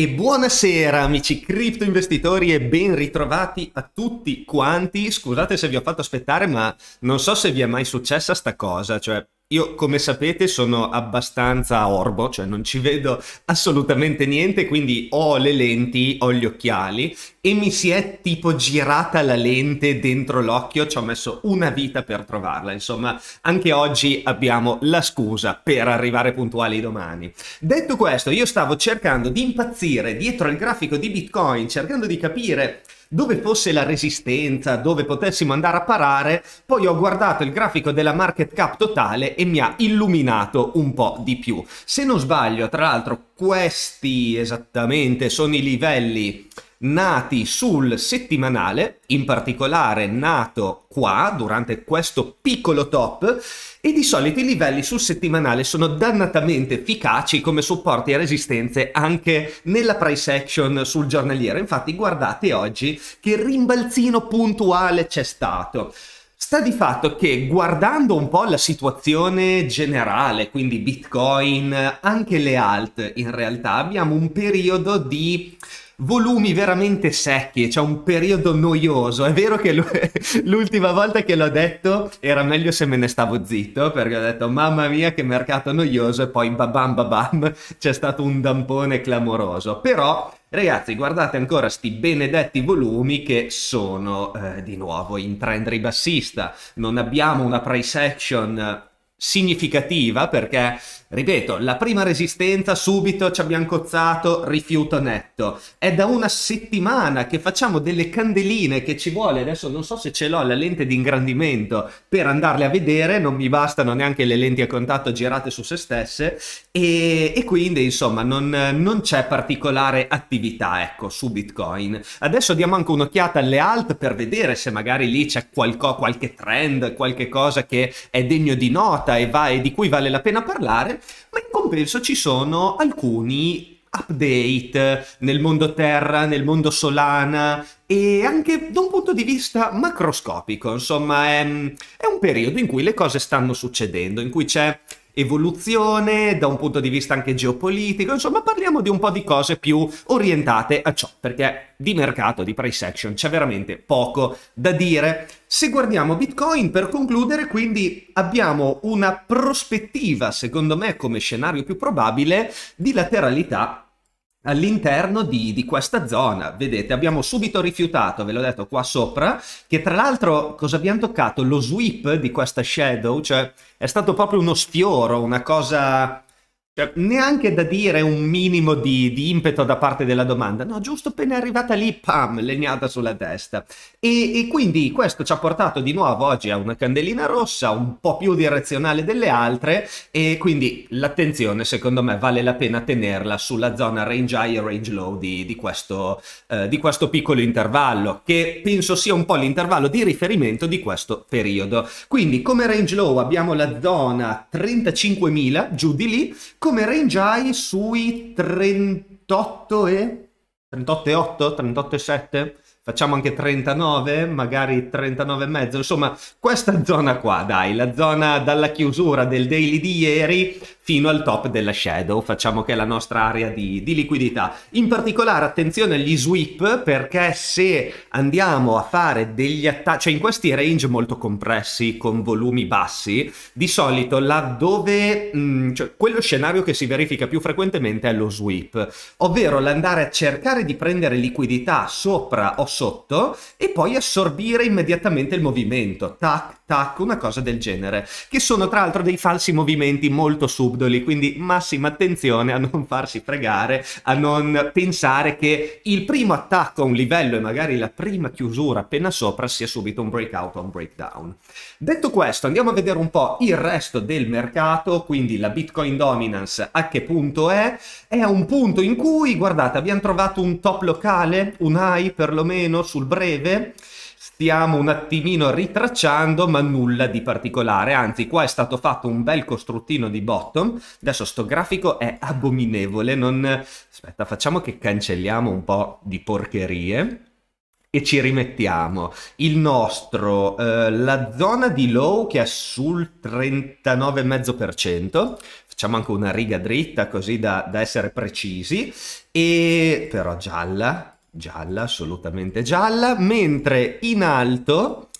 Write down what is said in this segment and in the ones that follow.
E buonasera amici cripto investitori e ben ritrovati a tutti quanti. Scusate se vi ho fatto aspettare, ma non so se vi è mai successa sta cosa, cioè io, come sapete, sono abbastanza orbo, cioè non ci vedo assolutamente niente, quindi ho le lenti, ho gli occhiali e mi si è tipo girata la lente dentro l'occhio, ci ho messo una vita per trovarla, insomma, anche oggi abbiamo la scusa per arrivare puntuali domani. Detto questo, io stavo cercando di impazzire dietro al grafico di Bitcoin, cercando di capire dove fosse la resistenza, dove potessimo andare a parare, poi ho guardato il grafico della market cap totale e mi ha illuminato un po' di più. Se non sbaglio, tra l'altro, questi esattamente sono i livelli nati sul settimanale, in particolare nato qua durante questo piccolo top e di solito i livelli sul settimanale sono dannatamente efficaci come supporti e resistenze anche nella price action sul giornaliero. Infatti guardate oggi che rimbalzino puntuale c'è stato. Sta di fatto che guardando un po' la situazione generale, quindi Bitcoin, anche le alt in realtà, abbiamo un periodo di volumi veramente secchi, c'è cioè un periodo noioso. È vero che l'ultima volta che l'ho detto era meglio se me ne stavo zitto, perché ho detto mamma mia che mercato noioso e poi babam babam c'è stato un dampone clamoroso. Però Ragazzi, guardate ancora sti benedetti volumi che sono eh, di nuovo in trend ribassista. Non abbiamo una price action eh, significativa perché Ripeto, la prima resistenza subito ci abbiamo cozzato, rifiuto netto. È da una settimana che facciamo delle candeline che ci vuole, adesso non so se ce l'ho la lente di ingrandimento per andarle a vedere, non mi bastano neanche le lenti a contatto girate su se stesse e, e quindi insomma non, non c'è particolare attività ecco su Bitcoin. Adesso diamo anche un'occhiata alle alt per vedere se magari lì c'è qualche trend, qualche cosa che è degno di nota e, va, e di cui vale la pena parlare ma in compenso ci sono alcuni update nel mondo Terra, nel mondo Solana e anche da un punto di vista macroscopico, insomma è, è, un periodo in cui le cose stanno succedendo, in cui c'è evoluzione, da un punto di vista anche geopolitico, insomma parliamo di un po' di cose più orientate a ciò, perché di mercato, di price action c'è veramente poco da dire. Se guardiamo Bitcoin, per concludere, quindi abbiamo una prospettiva, secondo me come scenario più probabile, di lateralità all'interno di, di, questa zona. Vedete, abbiamo subito rifiutato, ve l'ho detto qua sopra, che tra l'altro cosa abbiamo toccato? Lo sweep di questa shadow, cioè è stato proprio uno sfioro, una cosa cioè, neanche da dire un minimo di, di, impeto da parte della domanda, no, giusto appena arrivata lì, pam, legnata sulla testa. E, e, quindi questo ci ha portato di nuovo oggi a una candelina rossa, un po' più direzionale delle altre, e quindi l'attenzione, secondo me, vale la pena tenerla sulla zona range high e range low di, di, questo, eh, di questo piccolo intervallo, che penso sia un po' l'intervallo di riferimento di questo periodo. Quindi come range low abbiamo la zona 35.000, giù di lì, come range high sui 38 e 38,8, 38,7, facciamo anche 39, magari 39 e mezzo insomma questa zona qua dai, la zona dalla chiusura del daily di ieri fino al top della shadow, facciamo che è la nostra area di, di liquidità. In particolare attenzione agli sweep perché se andiamo a fare degli attacchi, cioè in questi range molto compressi con volumi bassi, di solito laddove, mh, mm, cioè quello scenario che si verifica più frequentemente è lo sweep, ovvero l'andare a cercare di prendere liquidità sopra o sotto e poi assorbire immediatamente il movimento, tac, tac, una cosa del genere, che sono tra l'altro dei falsi movimenti molto sub rudoli, quindi massima attenzione a non farsi fregare, a non pensare che il primo attacco a un livello e magari la prima chiusura appena sopra sia subito un breakout o un breakdown. Detto questo, andiamo a vedere un po' il resto del mercato, quindi la Bitcoin Dominance a che punto è? È a un punto in cui, guardate, abbiamo trovato un top locale, un high perlomeno sul breve, stiamo un attimino ritracciando, ma nulla di particolare. Anzi, qua è stato fatto un bel costruttino di bottom. Adesso sto grafico è abominevole, non... Aspetta, facciamo che cancelliamo un po' di porcherie e ci rimettiamo. Il nostro, eh, la zona di low che è sul 39,5%, facciamo anche una riga dritta così da, da essere precisi, e però gialla, gialla, assolutamente gialla, mentre in alto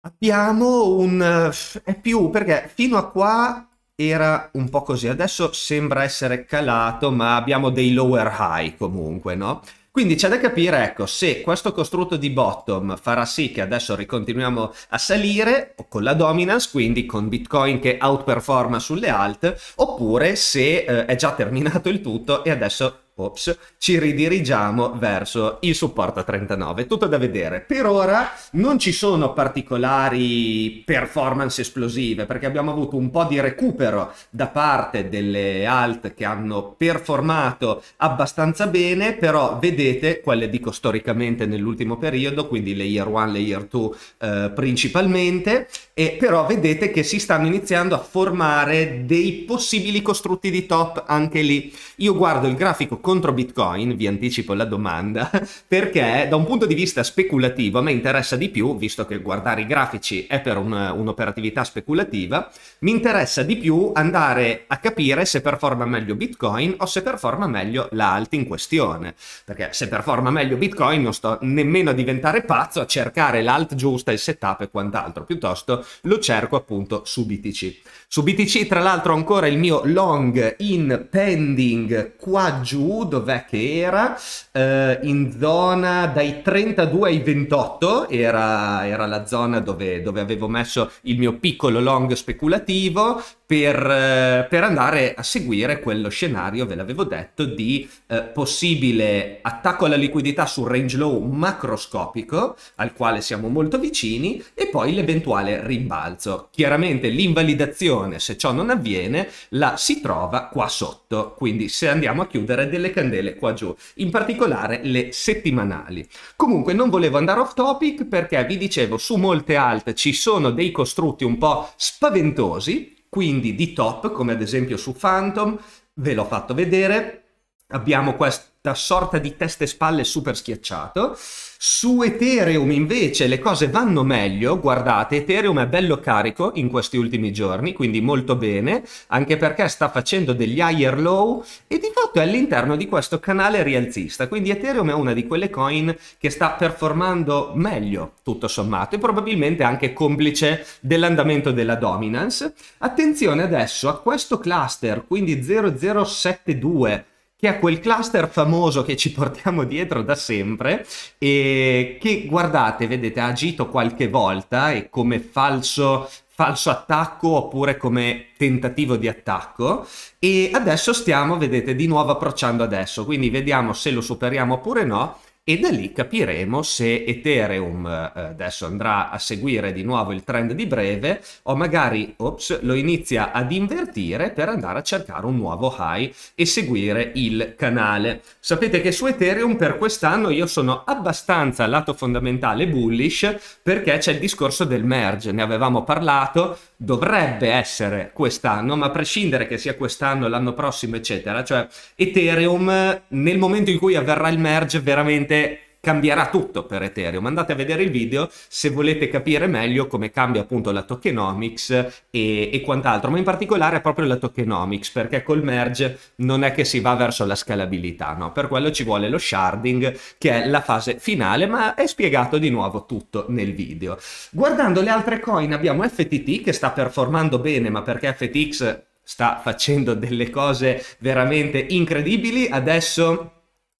abbiamo un... Eh, è più, perché fino a qua era un po' così, adesso sembra essere calato, ma abbiamo dei lower high comunque, no? Quindi c'è da capire, ecco, se questo costrutto di bottom farà sì che adesso ricontinuiamo a salire con la dominance, quindi con Bitcoin che outperforma sulle alt, oppure se eh, è già terminato il tutto e adesso ops, ci ridirigiamo verso il supporto a 39. Tutto da vedere. Per ora non ci sono particolari performance esplosive perché abbiamo avuto un po' di recupero da parte delle alt che hanno performato abbastanza bene, però vedete, quelle dico storicamente nell'ultimo periodo, quindi layer 1, layer 2 eh, principalmente, e però vedete che si stanno iniziando a formare dei possibili costrutti di top anche lì. Io guardo il grafico contro Bitcoin, vi anticipo la domanda, perché da un punto di vista speculativo a me interessa di più, visto che guardare i grafici è per un, un'operatività speculativa, mi interessa di più andare a capire se performa meglio Bitcoin o se performa meglio l'alt in questione, perché se performa meglio Bitcoin non sto nemmeno a diventare pazzo a cercare l'alt giusta, il setup e quant'altro, piuttosto lo cerco appunto su BTC. Su BTC tra l'altro ancora il mio long in pending qua giù dov'è che era? Eh, in zona dai 32 ai 28, era, era la zona dove, dove avevo messo il mio piccolo long speculativo per, eh, per, andare a seguire quello scenario, ve l'avevo detto, di eh, possibile attacco alla liquidità sul range low macroscopico, al quale siamo molto vicini, e poi l'eventuale rimbalzo. Chiaramente l'invalidazione, se ciò non avviene, la si trova qua sotto, quindi se andiamo a chiudere delle candele qua giù, in particolare le settimanali. Comunque non volevo andare off topic perché vi dicevo su molte alt ci sono dei costrutti un po' spaventosi, quindi di top, come ad esempio su Phantom, ve l'ho fatto vedere, abbiamo questa sorta di testa e spalle super schiacciato su Ethereum invece le cose vanno meglio, guardate, Ethereum è bello carico in questi ultimi giorni, quindi molto bene, anche perché sta facendo degli higher low e di fatto è all'interno di questo canale rialzista, quindi Ethereum è una di quelle coin che sta performando meglio, tutto sommato, e probabilmente anche complice dell'andamento della dominance. Attenzione adesso a questo cluster, quindi 0072 che è quel cluster famoso che ci portiamo dietro da sempre e che guardate, vedete, ha agito qualche volta e come falso falso attacco oppure come tentativo di attacco e adesso stiamo, vedete, di nuovo approcciando adesso, quindi vediamo se lo superiamo oppure no e da lì capiremo se Ethereum eh, adesso andrà a seguire di nuovo il trend di breve o magari ops, lo inizia ad invertire per andare a cercare un nuovo high e seguire il canale. Sapete che su Ethereum per quest'anno io sono abbastanza lato fondamentale bullish perché c'è il discorso del merge, ne avevamo parlato, dovrebbe essere quest'anno, ma a prescindere che sia quest'anno, l'anno prossimo, eccetera, cioè Ethereum nel momento in cui avverrà il merge veramente veramente cambierà tutto per Ethereum. Andate a vedere il video se volete capire meglio come cambia appunto la tokenomics e, e quant'altro, ma in particolare proprio la tokenomics, perché col merge non è che si va verso la scalabilità, no? Per quello ci vuole lo sharding, che è la fase finale, ma è spiegato di nuovo tutto nel video. Guardando le altre coin abbiamo FTT che sta performando bene, ma perché FTX sta facendo delle cose veramente incredibili, adesso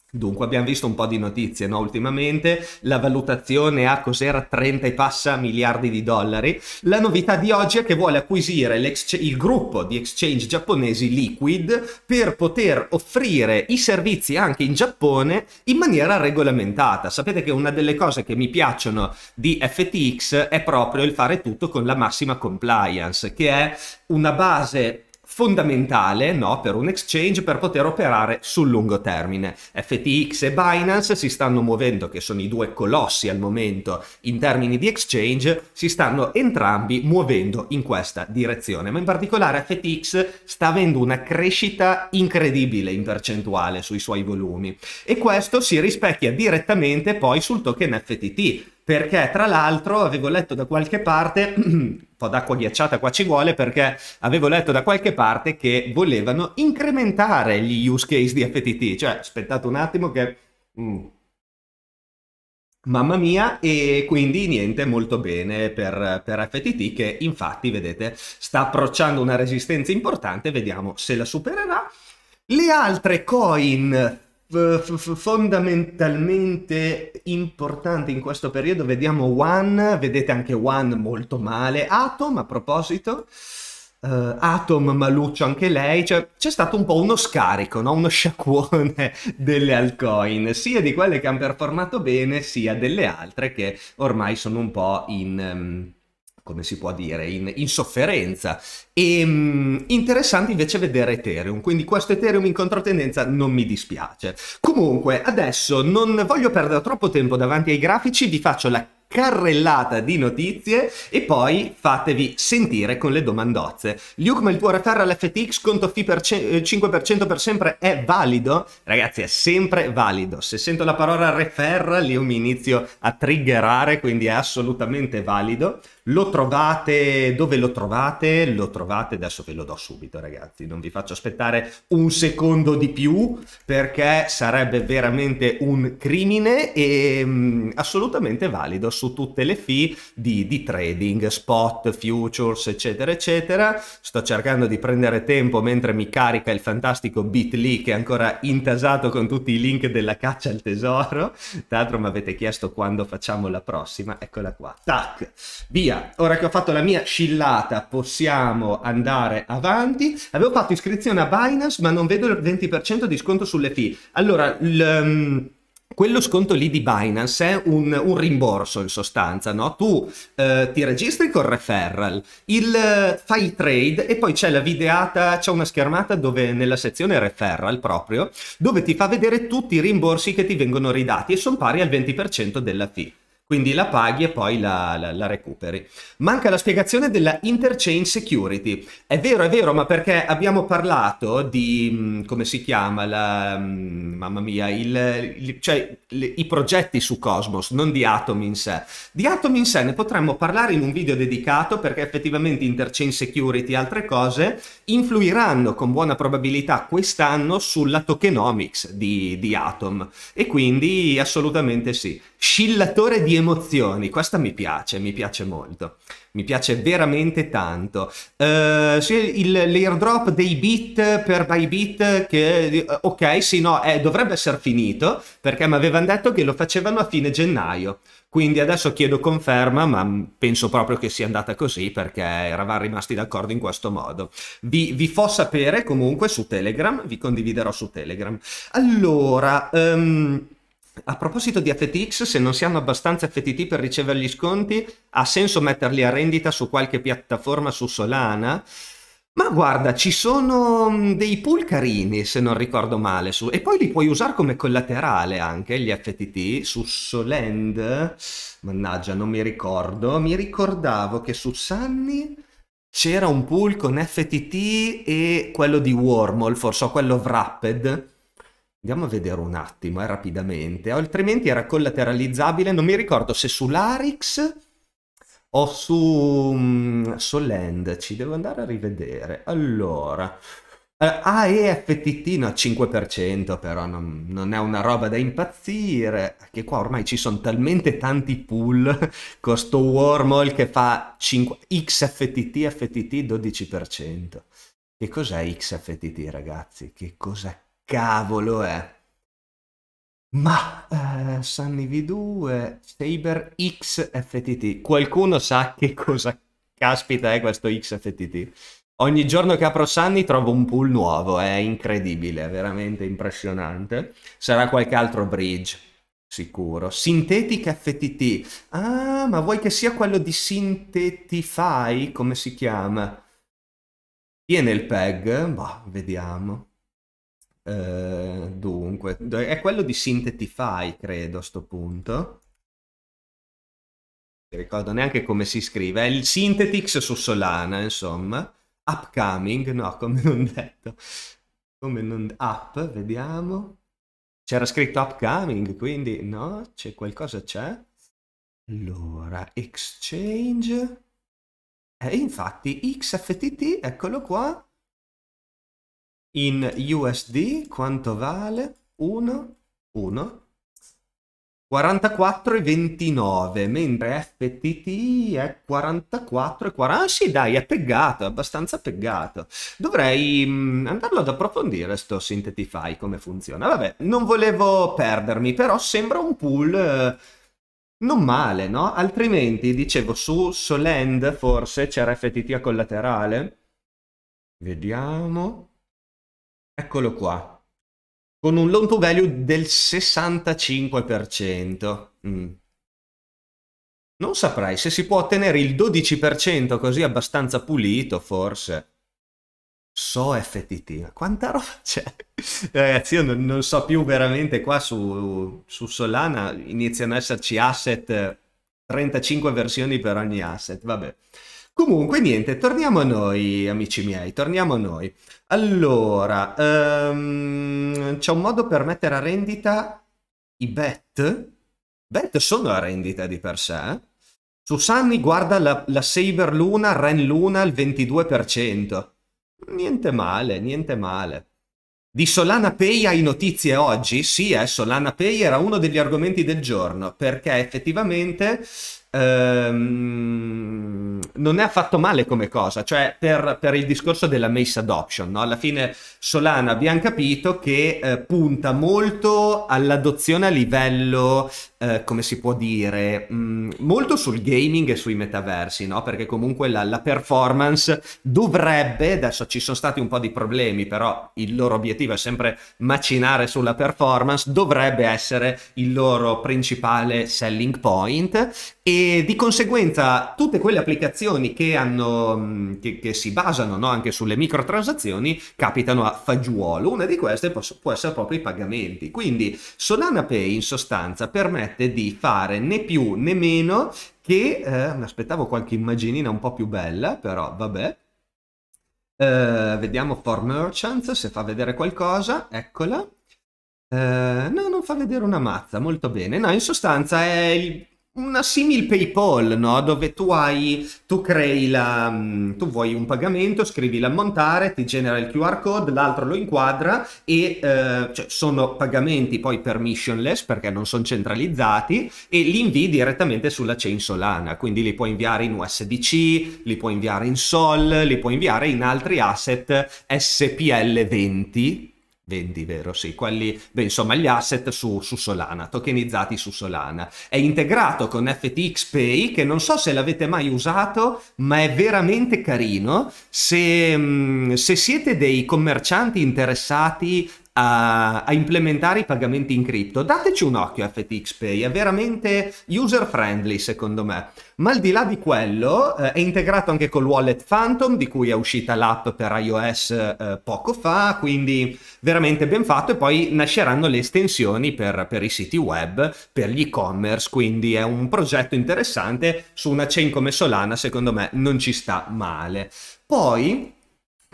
Dunque abbiamo visto un po' di notizie no? ultimamente, la valutazione a cos'era 30 e passa miliardi di dollari, la novità di oggi è che vuole acquisire il gruppo di exchange giapponesi Liquid per poter offrire i servizi anche in Giappone in maniera regolamentata. Sapete che una delle cose che mi piacciono di FTX è proprio il fare tutto con la massima compliance, che è una base fondamentale no, per un exchange per poter operare sul lungo termine. FTX e Binance si stanno muovendo, che sono i due colossi al momento in termini di exchange, si stanno entrambi muovendo in questa direzione, ma in particolare FTX sta avendo una crescita incredibile in percentuale sui suoi volumi e questo si rispecchia direttamente poi sul token FTT perché tra l'altro avevo letto da qualche parte po' d'acqua ghiacciata qua ci vuole perché avevo letto da qualche parte che volevano incrementare gli use case di FTT, cioè aspettate un attimo che... Mm. Mamma mia, e quindi niente, molto bene per, per, FTT che infatti, vedete, sta approcciando una resistenza importante, vediamo se la supererà. Le altre coin fondamentalmente importante in questo periodo vediamo One, vedete anche One molto male, Atom a proposito, uh, Atom maluccio anche lei, cioè c'è stato un po' uno scarico, no? uno sciacquone delle altcoin, sia di quelle che hanno performato bene sia delle altre che ormai sono un po' in... Um, come si può dire, in, in sofferenza. E, ehm, mh, interessante invece vedere Ethereum, quindi questo Ethereum in controtendenza non mi dispiace. Comunque, adesso non voglio perdere troppo tempo davanti ai grafici, vi faccio la carrellata di notizie e poi fatevi sentire con le domandozze. Luke, ma il tuo referral all'FTX conto FI per 5% eh, per sempre è valido? Ragazzi, è sempre valido. Se sento la parola referral io mi inizio a triggerare, quindi è assolutamente valido. Lo trovate, dove lo trovate? Lo trovate, adesso ve lo do subito ragazzi, non vi faccio aspettare un secondo di più perché sarebbe veramente un crimine e mh, mm, assolutamente valido su tutte le fee di, di, trading, spot, futures eccetera eccetera. Sto cercando di prendere tempo mentre mi carica il fantastico Bitly che è ancora intasato con tutti i link della caccia al tesoro. Tra l'altro mi avete chiesto quando facciamo la prossima, eccola qua, tac, via! mia, ora che ho fatto la mia scillata, possiamo andare avanti. Avevo fatto iscrizione a Binance, ma non vedo il 20% di sconto sulle fee. Allora, il ehm, quello sconto lì di Binance è un, un rimborso in sostanza, no? Tu eh, ti registri col referral, il, eh, fai il trade e poi c'è la videata, c'è una schermata dove nella sezione referral proprio, dove ti fa vedere tutti i rimborsi che ti vengono ridati e sono pari al 20% della fee quindi la paghi e poi la, la, la, recuperi. Manca la spiegazione della interchain security. È vero, è vero, ma perché abbiamo parlato di, mm, come si chiama, la, mm, mamma mia, il, il, cioè, le, i progetti su Cosmos, non di Atom in sé. Di Atom in sé ne potremmo parlare in un video dedicato perché effettivamente interchain security e altre cose influiranno con buona probabilità quest'anno sulla tokenomics di, di Atom. E quindi assolutamente sì. Scillatore di emozioni, questa mi piace, mi piace molto, mi piace veramente tanto. Uh, il, l'airdrop dei bit per Bybit, che eh, ok, sì, no, eh, dovrebbe essere finito perché mi avevano detto che lo facevano a fine gennaio. Quindi adesso chiedo conferma, ma penso proprio che sia andata così perché eravamo rimasti d'accordo in questo modo. Vi, vi fo sapere comunque su Telegram, vi condividerò su Telegram. Allora, um, a proposito di FTX, se non si hanno abbastanza FTT per ricevere gli sconti, ha senso metterli a rendita su qualche piattaforma su Solana? Ma guarda, ci sono mm, dei pool carini, se non ricordo male, su... e poi li puoi usare come collaterale anche gli FTT su Solend. Mannaggia, non mi ricordo. Mi ricordavo che su Sunny c'era un pool con FTT e quello di Wormhole, forse, o quello Wrapped Andiamo a vedere un attimo, eh, rapidamente. Altrimenti era collateralizzabile, non mi ricordo se su Larix o su um, Solend. Ci devo andare a rivedere. Allora, eh, AEFTT no, 5%, però non, non, è una roba da impazzire. Che qua ormai ci sono talmente tanti pool. Questo Wormhole che fa 5... XFTT, FTT 12%. Che cos'è XFTT, ragazzi? Che cos'è? cavolo è? Ma eh, Sunny V2, Saber XFTT, qualcuno sa che cosa caspita è questo XFTT? Ogni giorno che apro Sunny trovo un pool nuovo, è incredibile, veramente impressionante. Sarà qualche altro bridge, sicuro. Synthetic FTT, ah ma vuoi che sia quello di Synthetify, come si chiama? Tiene il peg, boh, vediamo. Eh, dunque, è quello di Synthetify, credo, a sto punto. Non ricordo neanche come si scrive. È il Synthetix su Solana, insomma. Upcoming, no, come non detto. Come non... Up, vediamo. C'era scritto upcoming, quindi no, c'è qualcosa c'è. Allora, exchange. Eh, infatti, XFTT, eccolo qua, in USD quanto vale? 1, 1, 44,29, mentre FTT è 44,40. Ah sì dai, è peggato, è abbastanza peggato. Dovrei mh, mm, andarlo ad approfondire sto Synthetify, come funziona. Vabbè, non volevo perdermi, però sembra un pool eh, non male, no? Altrimenti, dicevo, su Solend forse c'era FTT a collaterale. Vediamo. Eccolo qua. Con un loan to value del 65%. Mm. Non saprei se si può ottenere il 12% così abbastanza pulito, forse. So FTT, quanta roba c'è? Ragazzi, io non, non, so più veramente qua su, su Solana iniziano ad esserci asset, 35 eh, versioni per ogni asset, vabbè. Comunque, niente, torniamo a noi, amici miei, torniamo a noi. Allora, um, c'è un modo per mettere a rendita i bet? Bet sono a rendita di per sé. Eh? Susanni guarda la, la Saber Luna, Ren Luna al 22%. Niente male, niente male. Di Solana Pay hai notizie oggi? Sì, eh, Solana Pay era uno degli argomenti del giorno, perché effettivamente ehm, non è affatto male come cosa, cioè per, per il discorso della Mace Adoption, no? alla fine Solana abbiamo capito che eh, punta molto all'adozione a livello, eh, come si può dire, mh, mm, molto sul gaming e sui metaversi, no? perché comunque la, la performance dovrebbe, adesso ci sono stati un po' di problemi, però il loro obiettivo è sempre macinare sulla performance, dovrebbe essere il loro principale selling point e di conseguenza tutte quelle applicazioni che, hanno, che, che si basano no, anche sulle microtransazioni capitano a fagiolo. Una di queste posso, può essere proprio i pagamenti. Quindi Solana Pay in sostanza permette di fare né più né meno che, eh, mi aspettavo qualche immaginina un po' più bella, però vabbè. Eh, vediamo for merchants se fa vedere qualcosa, eccola. Eh, no, non fa vedere una mazza, molto bene. No, in sostanza è il una simile PayPal, no? Dove tu hai, tu crei la, mm, tu vuoi un pagamento, scrivi l'ammontare, ti genera il QR code, l'altro lo inquadra e eh, cioè sono pagamenti poi permissionless perché non sono centralizzati e li invii direttamente sulla chain Solana, quindi li puoi inviare in USDC, li puoi inviare in Sol, li puoi inviare in altri asset SPL20 Vendi, vero? Sì, quelli, beh, insomma, gli asset su, su, Solana, tokenizzati su Solana. È integrato con FTX Pay, che non so se l'avete mai usato, ma è veramente carino. Se, mm, se siete dei commercianti interessati a, a, implementare i pagamenti in cripto. Dateci un occhio a FTX Pay, è veramente user friendly secondo me. Ma al di là di quello eh, è integrato anche col Wallet Phantom di cui è uscita l'app per iOS eh, poco fa, quindi veramente ben fatto e poi nasceranno le estensioni per, per i siti web, per gli e-commerce, quindi è un progetto interessante su una chain come Solana secondo me non ci sta male. Poi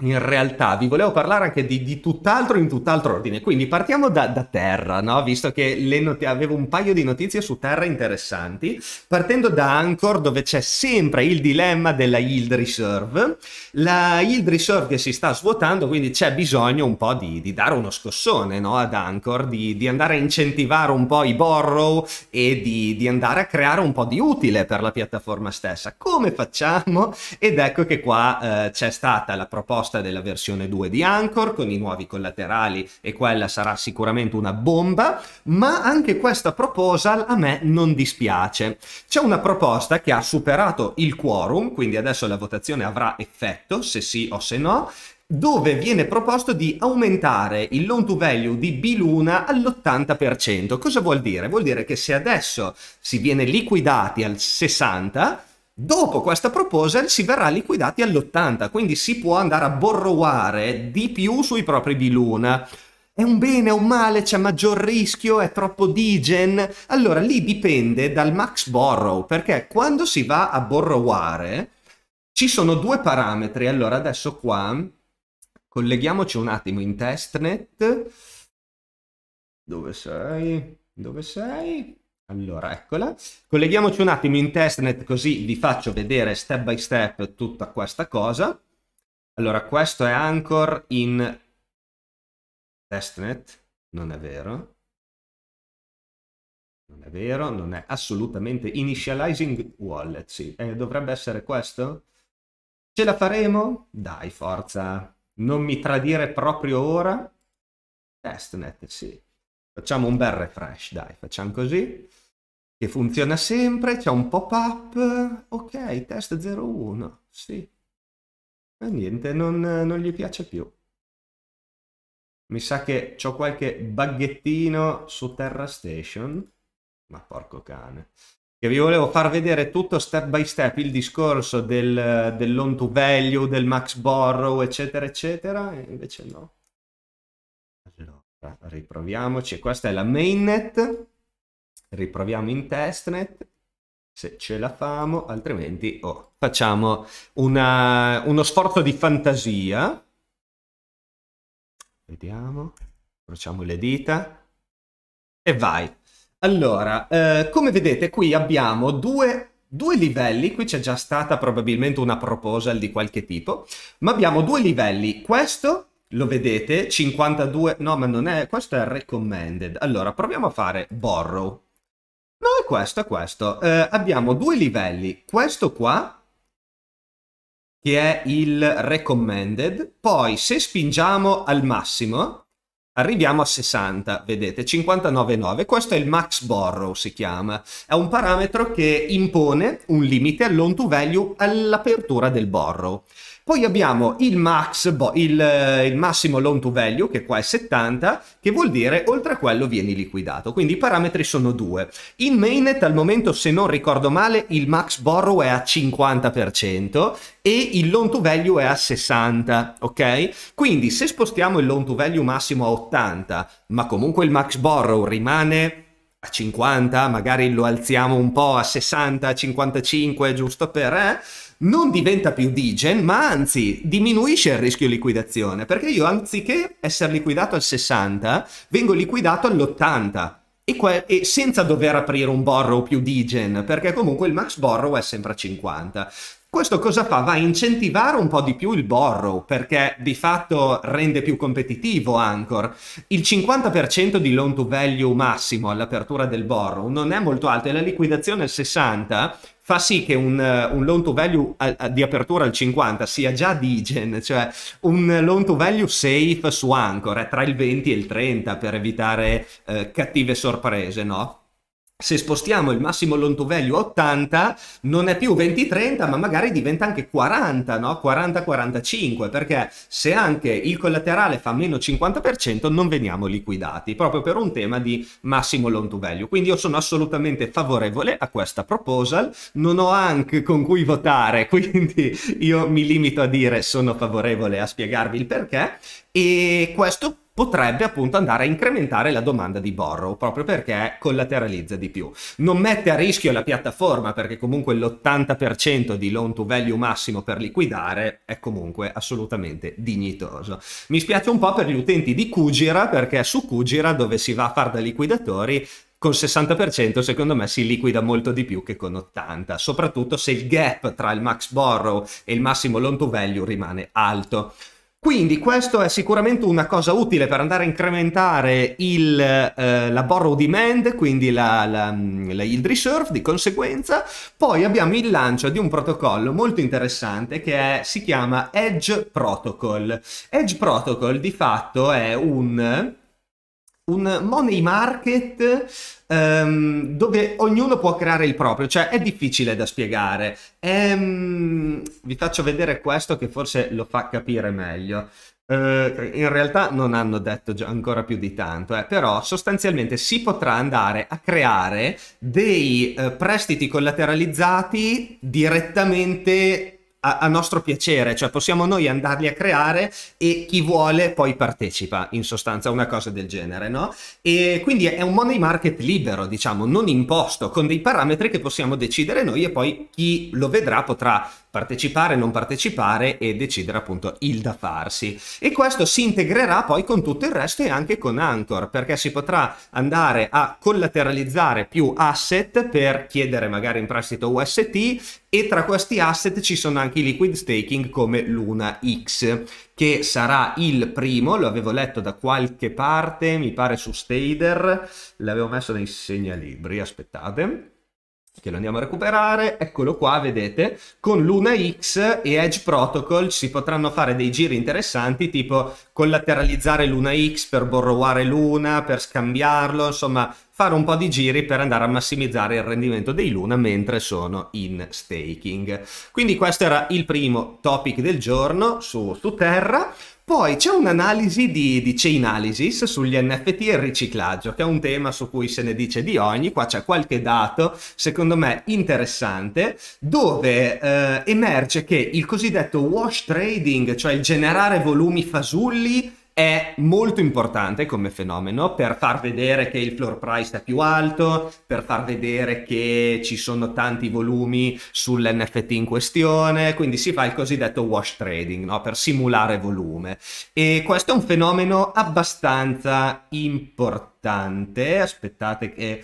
in realtà vi volevo parlare anche di, di tutt'altro in tutt'altro ordine, quindi partiamo da, da terra, no? visto che not- avevo un paio di notizie su terra interessanti, partendo da Anchor dove c'è sempre il dilemma della yield reserve, la yield reserve che si sta svuotando, quindi c'è bisogno un po' di, di dare uno scossone no? ad Anchor, di, di, andare a incentivare un po' i borrow e di, andare a creare un po' di utile per la piattaforma stessa. Come facciamo? Ed ecco che qua eh, c'è stata la proposta proposta della versione 2 di Anchor con i nuovi collaterali e quella sarà sicuramente una bomba, ma anche questa proposal a me non dispiace. C'è una proposta che ha superato il quorum, quindi adesso la votazione avrà effetto, se sì o se no, dove viene proposto di aumentare il loan to value di Biluna all'80%. Cosa vuol dire? Vuol dire che se adesso si viene liquidati al 60%, Dopo questa proposal si verrà liquidati all'80, quindi si può andare a borroware di più sui propri biluna. È un bene, è un male, c'è maggior rischio, è troppo digen? Allora lì dipende dal max borrow, perché quando si va a borroware ci sono due parametri. Allora adesso qua colleghiamoci un attimo in testnet. Dove sei? Dove sei? Allora, eccola. Colleghiamoci un attimo in testnet così vi faccio vedere step by step tutta questa cosa. Allora, questo è Anchor in testnet, non è vero. Non è vero, non è assolutamente initializing wallet, sì. Eh, dovrebbe essere questo? Ce la faremo? Dai, forza. Non mi tradire proprio ora? Testnet, sì. Facciamo un bel refresh, dai, facciamo così. Che funziona sempre, c'è un pop-up. Ok, test 01, sì. E niente, non, non gli piace più. Mi sa che ho qualche baghettino su Terra Station. Ma porco cane. Che vi volevo far vedere tutto step by step il discorso del, dell'on to value, del max borrow, eccetera, eccetera. E invece no riproviamoci, questa è la mainnet, riproviamo in testnet, se ce la famo, altrimenti oh, facciamo una, uno sforzo di fantasia. Vediamo, bruciamo le dita e vai. Allora, eh, come vedete qui abbiamo due due livelli, qui c'è già stata probabilmente una proposal di qualche tipo, ma abbiamo due livelli, questo lo vedete, 52, no ma non è, questo è recommended. Allora, proviamo a fare borrow. No, è questo, è questo. Eh, abbiamo due livelli, questo qua, che è il recommended, poi se spingiamo al massimo, arriviamo a 60, vedete, 59,9. Questo è il max borrow, si chiama. È un parametro che impone un limite all'on to value all'apertura del borrow. Poi abbiamo il max, bo- il, eh, il massimo loan to value, che qua è 70, che vuol dire oltre a quello vieni liquidato. Quindi i parametri sono due. In mainnet al momento, se non ricordo male, il max borrow è a 50% e il loan to value è a 60, ok? Quindi se spostiamo il loan to value massimo a 80, ma comunque il max borrow rimane a 50, magari lo alziamo un po' a 60, 55, giusto per... Eh? non diventa più digen, ma anzi diminuisce il rischio liquidazione, perché io anziché essere liquidato al 60, vengo liquidato all'80 e, e, senza dover aprire un borrow più digen, perché comunque il max borrow è sempre a 50. Questo cosa fa? Va a incentivare un po' di più il borrow, perché di fatto rende più competitivo Anchor. Il 50% di loan to value massimo all'apertura del borrow non è molto alto e la liquidazione al 60% fa sì che un, eh, un loan to value a, a, di apertura al 50 sia già digen, cioè un loan to value safe su Anchor è tra il 20 e il 30 per evitare eh, cattive sorprese, no? se spostiamo il massimo loan to value 80 non è più 20-30 ma magari diventa anche 40 no? 40-45 perché se anche il collaterale fa meno 50% non veniamo liquidati proprio per un tema di massimo loan to value quindi io sono assolutamente favorevole a questa proposal non ho anche con cui votare quindi io mi limito a dire sono favorevole a spiegarvi il perché e questo potrebbe appunto andare a incrementare la domanda di borrow proprio perché collateralizza di più. Non mette a rischio la piattaforma perché comunque l'80% di loan to value massimo per liquidare è comunque assolutamente dignitoso. Mi spiace un po' per gli utenti di Kujira perché su Kujira dove si va a far da liquidatori con 60% secondo me si liquida molto di più che con 80%, soprattutto se il gap tra il max borrow e il massimo loan to value rimane alto. Quindi questo è sicuramente una cosa utile per andare a incrementare il, eh, la borrow demand, quindi la, la, mm, la yield reserve di conseguenza. Poi abbiamo il lancio di un protocollo molto interessante che è, si chiama Edge Protocol. Edge Protocol di fatto è un un money market um, dove ognuno può creare il proprio, cioè è difficile da spiegare. Um, vi faccio vedere questo che forse lo fa capire meglio. Uh, in realtà non hanno detto ancora più di tanto, eh, però sostanzialmente si potrà andare a creare dei uh, prestiti collateralizzati direttamente a, a, nostro piacere, cioè possiamo noi andarli a creare e chi vuole poi partecipa, in sostanza, a una cosa del genere, no? E quindi è un money market libero, diciamo, non imposto, con dei parametri che possiamo decidere noi e poi chi lo vedrà potrà partecipare, non partecipare e decidere appunto il da farsi. E questo si integrerà poi con tutto il resto e anche con Anchor, perché si potrà andare a collateralizzare più asset per chiedere magari in prestito UST e tra questi asset ci sono anche i liquid staking come Luna X, che sarà il primo, lo avevo letto da qualche parte, mi pare su Stader, l'avevo messo nei segnalibri, aspettate che lo andiamo a recuperare, eccolo qua, vedete, con Luna X e Edge Protocol si potranno fare dei giri interessanti, tipo collateralizzare Luna X per borroware Luna, per scambiarlo, insomma, fare un po' di giri per andare a massimizzare il rendimento dei Luna mentre sono in staking. Quindi questo era il primo topic del giorno su, su Terra. Poi c'è un'analisi di, di Chainalysis sugli NFT e il riciclaggio, che è un tema su cui se ne dice di ogni. Qua c'è qualche dato, secondo me interessante, dove eh, emerge che il cosiddetto wash trading, cioè il generare volumi fasulli, è molto importante come fenomeno per far vedere che il floor price è più alto, per far vedere che ci sono tanti volumi sull'NFT in questione, quindi si fa il cosiddetto wash trading, no? per simulare volume. E questo è un fenomeno abbastanza importante, aspettate che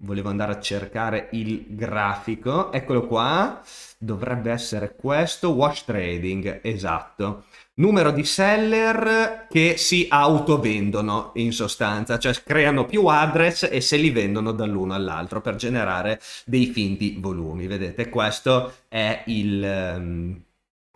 volevo andare a cercare il grafico, eccolo qua, dovrebbe essere questo, wash trading, esatto numero di seller che si autovendono in sostanza, cioè creano più address e se li vendono dall'uno all'altro per generare dei finti volumi. Vedete, questo è il... Um,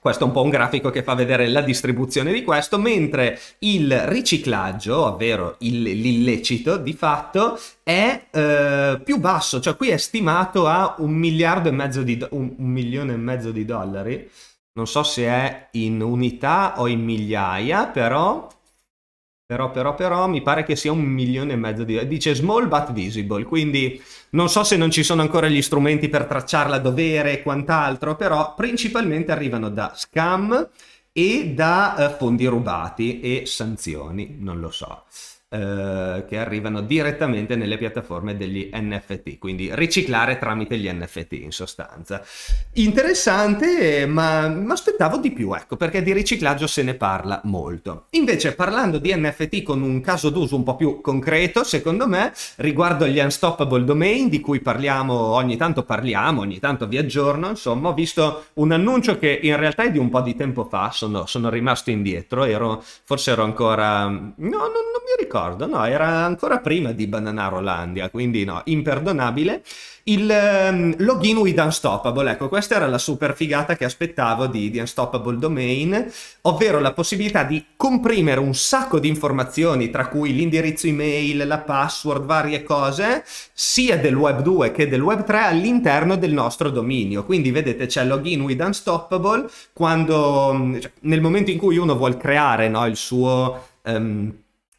questo è un po' un grafico che fa vedere la distribuzione di questo, mentre il riciclaggio, ovvero il, l'illecito di fatto, è eh, più basso, cioè qui è stimato a un miliardo e mezzo di, do- un, un milione e mezzo di dollari, non so se è in unità o in migliaia, però, però, però, però mi pare che sia un milione e mezzo di... Dice small but visible, quindi non so se non ci sono ancora gli strumenti per tracciarla a dovere e quant'altro, però principalmente arrivano da scam e da eh, fondi rubati e sanzioni, non lo so. Eh, che arrivano direttamente nelle piattaforme degli NFT, quindi riciclare tramite gli NFT in sostanza. Interessante, ma mi aspettavo di più, ecco, perché di riciclaggio se ne parla molto. Invece parlando di NFT con un caso d'uso un po' più concreto, secondo me, riguardo agli unstoppable domain di cui parliamo ogni tanto parliamo, ogni tanto vi aggiorno, insomma, ho visto un annuncio che in realtà è di un po' di tempo fa, sono, sono rimasto indietro, ero, forse ero ancora... No, non, non mi ricordo d'accordo, no, era ancora prima di Bananarolandia, quindi no, imperdonabile. Il um, login with Unstoppable, ecco, questa era la super figata che aspettavo di, di Unstoppable Domain, ovvero la possibilità di comprimere un sacco di informazioni, tra cui l'indirizzo email, la password, varie cose, sia del Web 2 che del Web 3 all'interno del nostro dominio. Quindi vedete c'è login with Unstoppable quando, cioè, nel momento in cui uno vuole creare no, il suo... Um,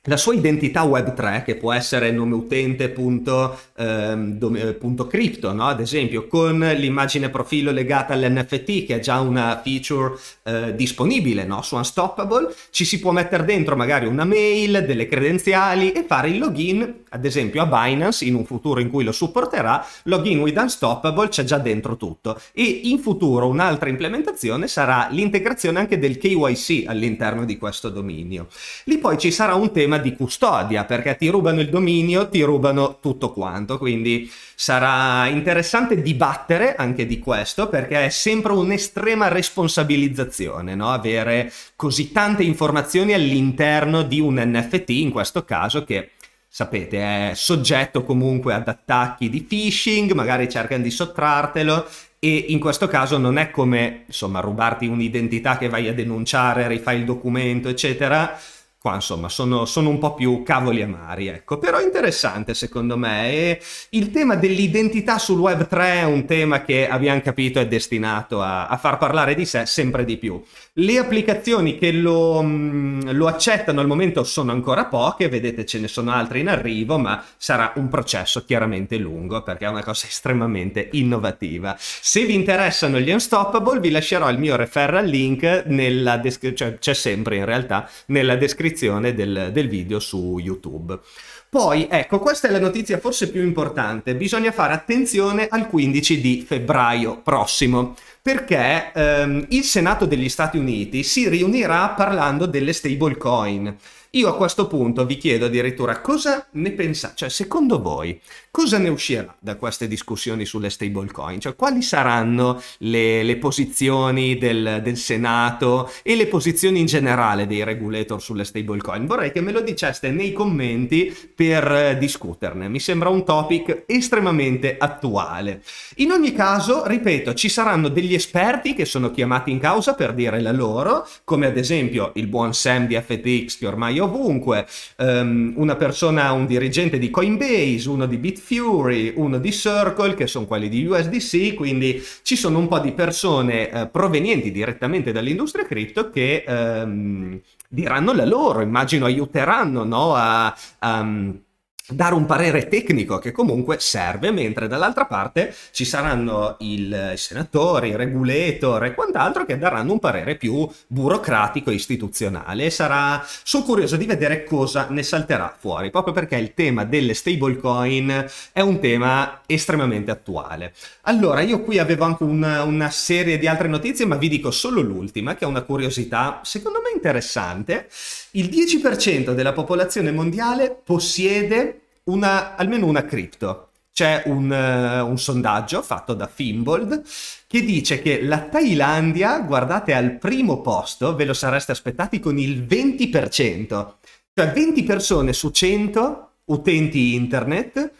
la sua identità Web3, che può essere il nome utente.crypto, ehm, eh, no? ad esempio, con l'immagine profilo legata all'NFT, che è già una feature eh, disponibile no? su Unstoppable, ci si può mettere dentro magari una mail, delle credenziali e fare il login, ad esempio a Binance, in un futuro in cui lo supporterà, login with Unstoppable c'è già dentro tutto. E in futuro un'altra implementazione sarà l'integrazione anche del KYC all'interno di questo dominio. Lì poi ci sarà un tema di custodia, perché ti rubano il dominio, ti rubano tutto quanto, quindi sarà interessante dibattere anche di questo, perché è sempre un'estrema responsabilizzazione, no? avere così tante informazioni all'interno di un NFT, in questo caso che sapete, è soggetto comunque ad attacchi di phishing, magari cercano di sottrartelo e in questo caso non è come, insomma, rubarti un'identità che vai a denunciare, rifai il documento, eccetera, Qua insomma sono, sono, un po' più cavoli amari, ecco, però interessante secondo me. E il tema dell'identità sul web 3 è un tema che abbiamo capito è destinato a, a far parlare di sé sempre di più. Le applicazioni che lo, lo, accettano al momento sono ancora poche, vedete ce ne sono altre in arrivo, ma sarà un processo chiaramente lungo perché è una cosa estremamente innovativa. Se vi interessano gli Unstoppable vi lascerò il mio referral link nella descrizione, cioè c'è sempre in realtà nella descrizione descrizione del, del video su YouTube. Poi, ecco, questa è la notizia forse più importante, bisogna fare attenzione al 15 di febbraio prossimo, perché ehm, il Senato degli Stati Uniti si riunirà parlando delle stablecoin. Io a questo punto vi chiedo addirittura cosa ne pensate, cioè secondo voi cosa ne uscirà da queste discussioni sulle stablecoin? Cioè quali saranno le, le posizioni del, del, Senato e le posizioni in generale dei regulator sulle stablecoin? Vorrei che me lo diceste nei commenti per eh, discuterne, mi sembra un topic estremamente attuale. In ogni caso, ripeto, ci saranno degli esperti che sono chiamati in causa per dire la loro, come ad esempio il buon Sam di FTX che ormai è ovunque, um, una persona, un dirigente di Coinbase, uno di BitFury, uno di Circle che sono quelli di USDC, quindi ci sono un po' di persone eh, provenienti direttamente dall'industria cripto che um, diranno la loro, immagino aiuteranno no, a, a dare un parere tecnico che comunque serve, mentre dall'altra parte ci saranno il, i senatori, i regulator e quant'altro che daranno un parere più burocratico e istituzionale. Sarà... Sono curioso di vedere cosa ne salterà fuori, proprio perché il tema delle stablecoin è un tema estremamente attuale. Allora, io qui avevo anche una, una serie di altre notizie, ma vi dico solo l'ultima, che è una curiosità secondo me interessante il 10% della popolazione mondiale possiede una, almeno una cripto. C'è un, uh, un sondaggio fatto da Fimbold che dice che la Thailandia, guardate, al primo posto, ve lo sareste aspettati con il 20%. Cioè 20 persone su 100 utenti internet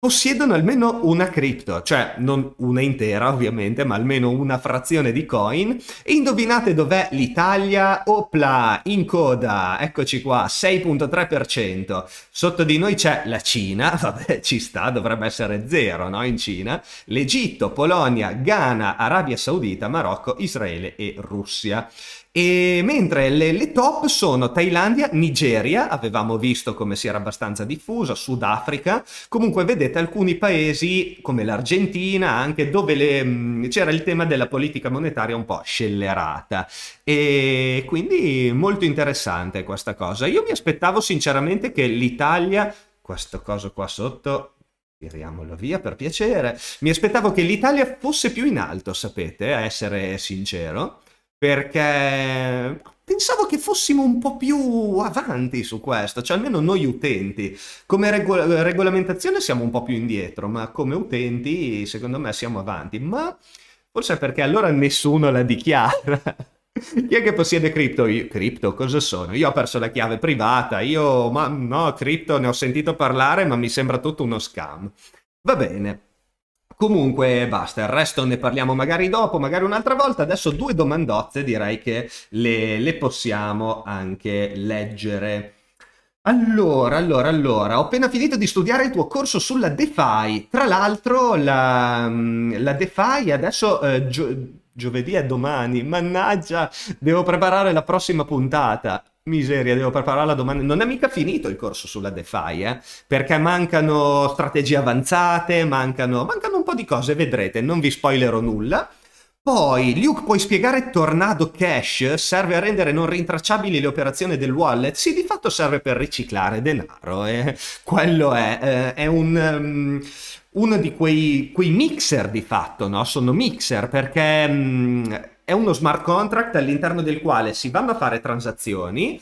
possiedono almeno una cripto, cioè non una intera ovviamente, ma almeno una frazione di coin. E indovinate dov'è l'Italia? Opla, in coda, eccoci qua, 6.3%. Sotto di noi c'è la Cina, vabbè ci sta, dovrebbe essere zero no? in Cina, l'Egitto, Polonia, Ghana, Arabia Saudita, Marocco, Israele e Russia. E mentre le, le, top sono Thailandia, Nigeria, avevamo visto come si era abbastanza diffusa, Sudafrica, comunque vedete alcuni paesi come l'Argentina, anche dove le, mm, c'era il tema della politica monetaria un po' scellerata. E quindi molto interessante questa cosa. Io mi aspettavo sinceramente che l'Italia, questo coso qua sotto, tiriamolo via per piacere, mi aspettavo che l'Italia fosse più in alto, sapete, a essere sincero perché pensavo che fossimo un po' più avanti su questo, cioè almeno noi utenti. Come regol regolamentazione siamo un po' più indietro, ma come utenti secondo me siamo avanti, ma forse perché allora nessuno la dichiara. Chi è che possiede cripto? Io, cripto, cosa sono? Io ho perso la chiave privata, io, ma no, cripto ne ho sentito parlare, ma mi sembra tutto uno scam. Va bene, Comunque basta, il resto ne parliamo magari dopo, magari un'altra volta. Adesso due domandozze direi che le, le possiamo anche leggere. Allora, allora, allora, ho appena finito di studiare il tuo corso sulla DeFi. Tra l'altro, la, mm, la DeFi adesso eh, gio- giovedì è domani. Mannaggia, devo preparare la prossima puntata. Miseria, devo preparare la domanda. Non è mica finito il corso sulla DeFi, eh? perché mancano strategie avanzate, mancano, mancano un po' di cose, vedrete, non vi spoilerò nulla. Poi, Luke, puoi spiegare Tornado Cash? Serve a rendere non rintracciabili le operazioni del wallet? Sì, di fatto serve per riciclare denaro, eh? quello è, eh, è un... Um uno di quei, quei, mixer di fatto, no? Sono mixer perché mh, mm, è uno smart contract all'interno del quale si vanno a fare transazioni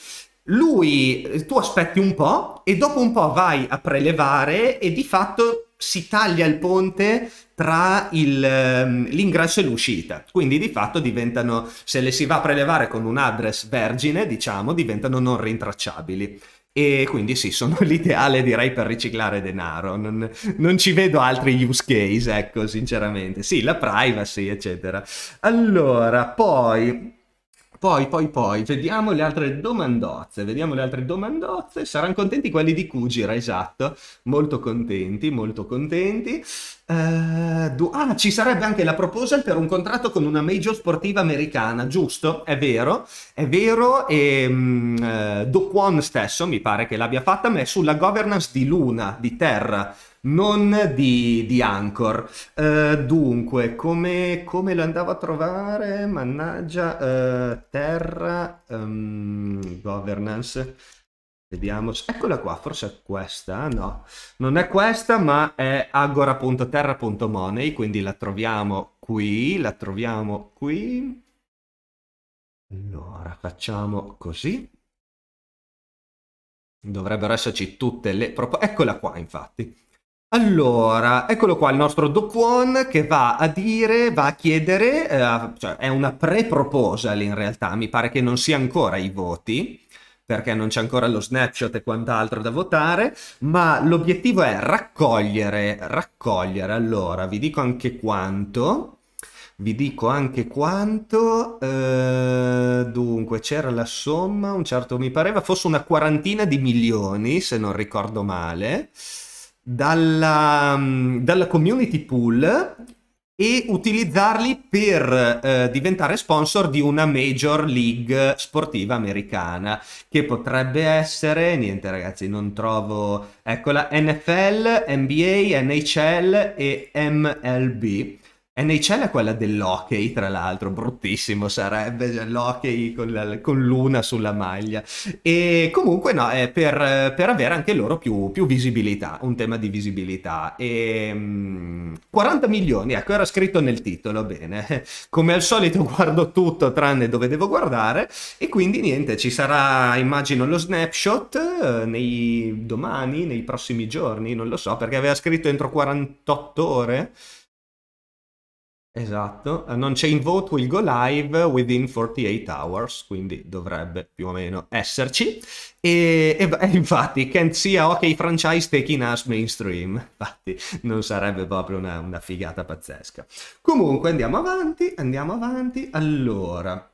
lui eh, tu aspetti un po' e dopo un po' vai a prelevare e di fatto si taglia il ponte tra il, ehm, l'ingresso e l'uscita. Quindi di fatto diventano, se le si va a prelevare con un address vergine, diciamo, diventano non rintracciabili. E quindi sì, sono l'ideale direi per riciclare denaro, non, non ci vedo altri use case, ecco, sinceramente. Sì, la privacy, eccetera. Allora, poi poi, poi, poi, vediamo le altre domandozze, vediamo le altre domandozze, saranno contenti quelli di Cugira, esatto, molto contenti, molto contenti. Uh, ah, ci sarebbe anche la proposal per un contratto con una major sportiva americana, giusto? È vero, è vero. E um, uh, eh, Do stesso mi pare che l'abbia fatta, ma è sulla governance di Luna, di Terra, non di, di Anchor. Uh, dunque, come, come, lo andavo a trovare? Mannaggia, Terra, um, governance. Vediamo, eccola qua, forse è questa, no, non è questa ma è agora.terra.money, quindi la troviamo qui, la troviamo qui. Allora, facciamo così. Dovrebbero esserci tutte le proposte, eccola qua infatti. Allora, eccolo qua il nostro Dokwon che va a dire, va a chiedere, eh, cioè è una pre-proposal in realtà, mi pare che non sia ancora i voti perché non c'è ancora lo snapshot e quant'altro da votare, ma l'obiettivo è raccogliere, raccogliere, allora vi dico anche quanto, vi dico anche quanto, eh, dunque c'era la somma, un certo mi pareva fosse una quarantina di milioni se non ricordo male, dalla, mm, dalla community pool e utilizzarli per eh, diventare sponsor di una major league sportiva americana che potrebbe essere niente ragazzi non trovo eccola NFL, NBA, NHL e MLB NHL è quella dell'hockey, tra l'altro, bruttissimo sarebbe cioè, l'hockey con, la, con, l'una sulla maglia. E comunque no, è per, per avere anche loro più, più, visibilità, un tema di visibilità. E, um, mm, 40 milioni, ecco, era scritto nel titolo, bene. Come al solito guardo tutto tranne dove devo guardare e quindi niente, ci sarà immagino lo snapshot eh, nei domani, nei prossimi giorni, non lo so, perché aveva scritto entro 48 ore. Esatto, eh, non chain vote will go live within 48 hours, quindi dovrebbe più o meno esserci. E, e eh, infatti, can't see a hockey franchise taking us mainstream. Infatti, non sarebbe proprio una, una figata pazzesca. Comunque, andiamo avanti, andiamo avanti. Allora,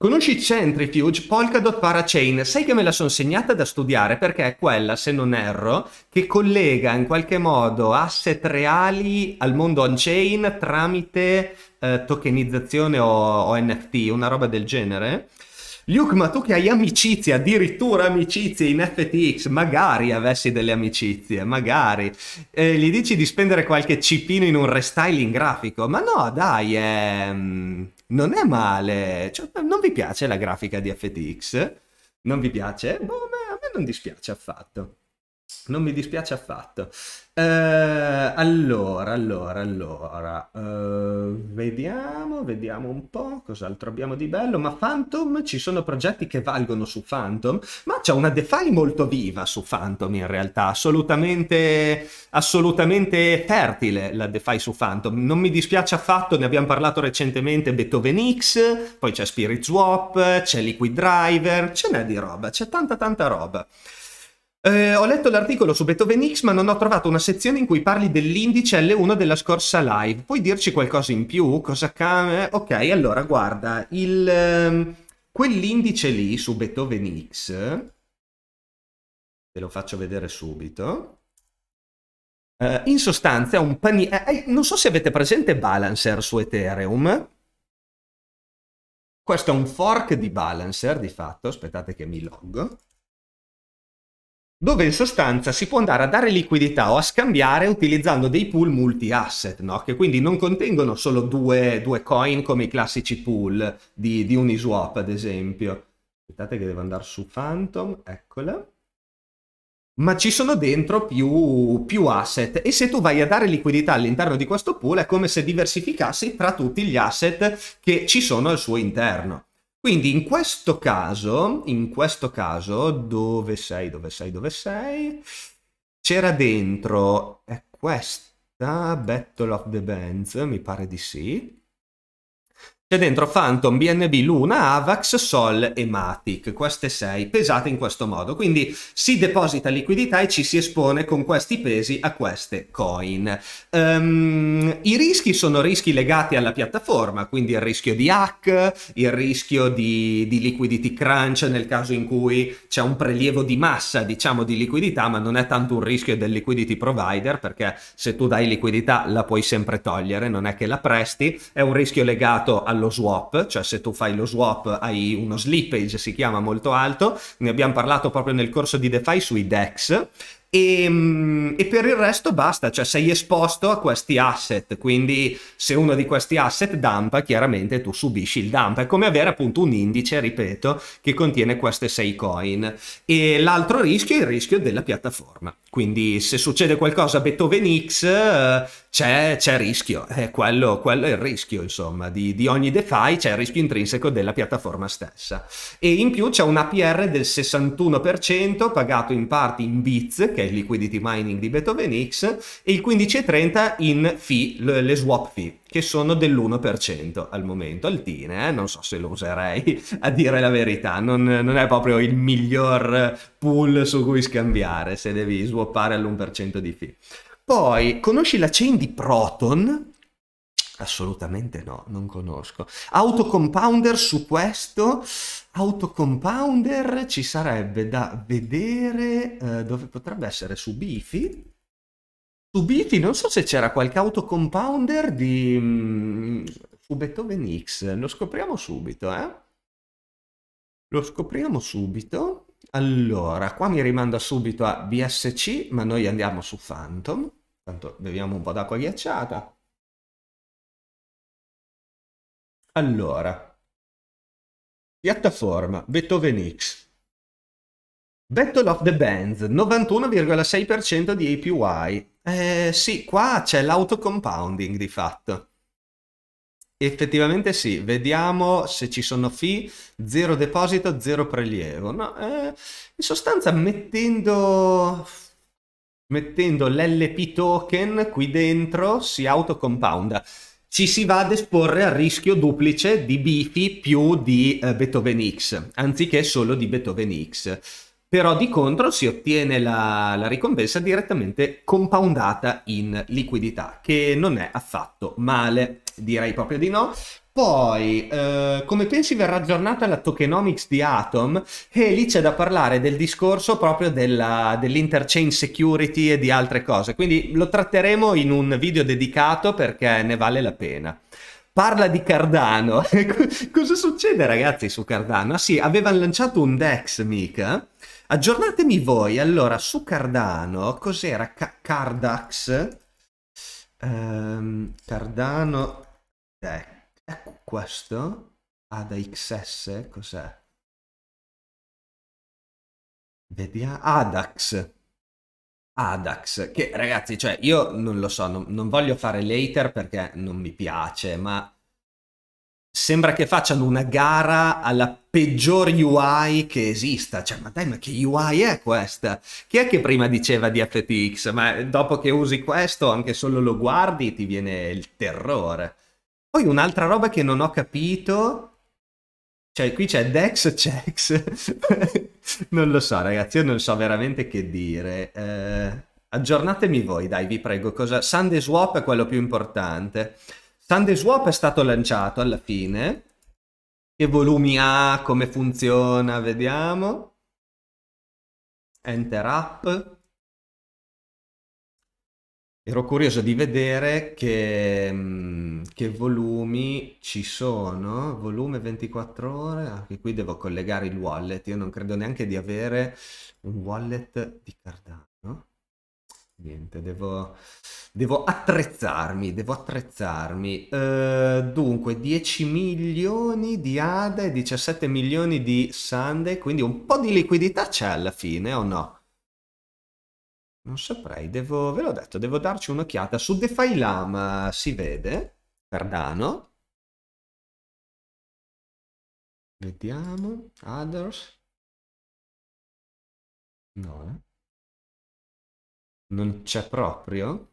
Conosci Centrifuge, Polkadot Parachain? Sai che me la sono segnata da studiare perché è quella, se non erro, che collega in qualche modo asset reali al mondo on-chain tramite eh, tokenizzazione o, o, NFT, una roba del genere. Luke, ma tu che hai amicizie, addirittura amicizie in FTX, magari avessi delle amicizie, magari. Eh, gli dici di spendere qualche cipino in un restyling grafico? Ma no, dai, è ehm, non è male. Cioè, non vi piace la grafica di FTX? Non vi piace? Boh, a me non dispiace affatto. Non mi dispiace affatto. Eh, allora, allora, allora, eh, vediamo, vediamo un po' cos'altro abbiamo di bello. Ma Phantom, ci sono progetti che valgono su Phantom, ma c'è una DeFi molto viva su Phantom in realtà, assolutamente, assolutamente fertile la DeFi su Phantom. Non mi dispiace affatto, ne abbiamo parlato recentemente, Beethoven X, poi c'è Spirit Swap, c'è Liquid Driver, ce n'è di roba, c'è tanta tanta roba. Eh, ho letto l'articolo su Beethoven X, ma non ho trovato una sezione in cui parli dell'indice L1 della scorsa live. Puoi dirci qualcosa in più? Cosa cambia? Ok, allora guarda, il, ehm, quell'indice lì su Beethoven X, ve lo faccio vedere subito. Uh, in sostanza, è un pani- eh, eh, non so se avete presente Balancer su Ethereum. Questo è un fork di Balancer, di fatto. Aspettate che mi loggo dove in sostanza si può andare a dare liquidità o a scambiare utilizzando dei pool multi-asset, no? che quindi non contengono solo due, due coin come i classici pool di, di, Uniswap, ad esempio. Aspettate che devo andare su Phantom, eccola. Ma ci sono dentro più, più asset e se tu vai a dare liquidità all'interno di questo pool è come se diversificassi tra tutti gli asset che ci sono al suo interno. Quindi in questo caso, in questo caso, dove sei, dove sei, dove sei, c'era dentro, è questa, Battle of the Bands, mi pare di sì, c'è dentro Phantom, BNB, Luna, Avax, Sol e Matic, queste sei pesate in questo modo. Quindi si deposita liquidità e ci si espone con questi pesi a queste coin. Um, I rischi sono rischi legati alla piattaforma, quindi il rischio di hack, il rischio di, di liquidity crunch nel caso in cui c'è un prelievo di massa, diciamo, di liquidità, ma non è tanto un rischio del liquidity provider perché se tu dai liquidità la puoi sempre togliere, non è che la presti, è un rischio legato al allo swap, cioè se tu fai lo swap hai uno slippage, si chiama molto alto, ne abbiamo parlato proprio nel corso di DeFi sui DEX, e, ehm, e, per il resto basta, cioè sei esposto a questi asset, quindi se uno di questi asset dumpa, chiaramente tu subisci il dump. È come avere appunto un indice, ripeto, che contiene queste sei coin. E l'altro rischio è il rischio della piattaforma. Quindi se succede qualcosa a Beethoven X eh, c'è, c'è rischio, è eh, quello, quello, è il rischio insomma di, di, ogni DeFi, c'è il rischio intrinseco della piattaforma stessa. E in più c'è un APR del 61% pagato in parte in BITS, che è il liquidity mining di Beethoven X, e il 15,30 in fee, le swap fee che sono dell'1% al momento, altine, eh? non so se lo userei a dire la verità, non, non è proprio il miglior pool su cui scambiare se devi swappare all'1% di fee. Poi, conosci la chain di Proton? Assolutamente no, non conosco. Autocompounder su questo? Autocompounder ci sarebbe da vedere eh, dove potrebbe essere su Bifi Subiti, non so se c'era qualche autocompounder di mm, su Beethoven X, lo scopriamo subito, eh? Lo scopriamo subito. Allora, qua mi rimanda subito a BSC, ma noi andiamo su Phantom. Tanto beviamo un po' d'acqua ghiacciata. Allora, piattaforma Beethoven X. Battle of the Bands, 91,6% di APY. Eh, sì, qua c'è l'autocompounding di fatto. Effettivamente sì, vediamo se ci sono fee, zero deposito, zero prelievo. No, eh, in sostanza mettendo, mettendo l'LP token qui dentro si autocompounda. Ci si va ad esporre al rischio duplice di Bifi più di eh, Beethoven X, anziché solo di Beethoven X però di contro si ottiene la, la, ricompensa direttamente compoundata in liquidità, che non è affatto male, direi proprio di no. Poi, eh, come pensi verrà aggiornata la tokenomics di Atom? E lì c'è da parlare del discorso proprio della, dell'interchange security e di altre cose, quindi lo tratteremo in un video dedicato perché ne vale la pena parla di Cardano. Cosa succede, ragazzi, su Cardano? Ah, sì, avevano lanciato un DEX, mica? Aggiornatemi voi, allora, su Cardano, cos'era Ca Cardax? Um, Cardano, eh, ecco questo, ADXS, ah, cos'è? Vediamo, ADAX. ADAX, che ragazzi, cioè io non lo so, non, non voglio fare l'hater perché non mi piace, ma sembra che facciano una gara alla peggior UI che esista. Cioè, ma dai, ma che UI è questa? Chi è che prima diceva di FTX? Ma dopo che usi questo, anche solo lo guardi, ti viene il terrore. Poi un'altra roba che non ho capito... Cioè, qui c'è Dex Checks. non lo so, ragazzi, io non so veramente che dire. Eh, aggiornatemi voi, dai, vi prego. Cosa... Sunday Swap è quello più importante. Sunday Swap è stato lanciato alla fine. Che volumi ha? Come funziona? Vediamo. Enter up. Ero curioso di vedere che, mm, che volumi ci sono. Volume 24 ore. Anche qui devo collegare il wallet. Io non credo neanche di avere un wallet di Cardano. Niente, devo, devo attrezzarmi, devo attrezzarmi. Uh, dunque, 10 milioni di ADA e 17 milioni di Sunday, quindi un po' di liquidità c'è alla fine o no? Non saprei, devo, ve l'ho detto, devo darci un'occhiata. Su DeFi Lama si vede, Cardano. Vediamo, others. No, eh. Non c'è proprio?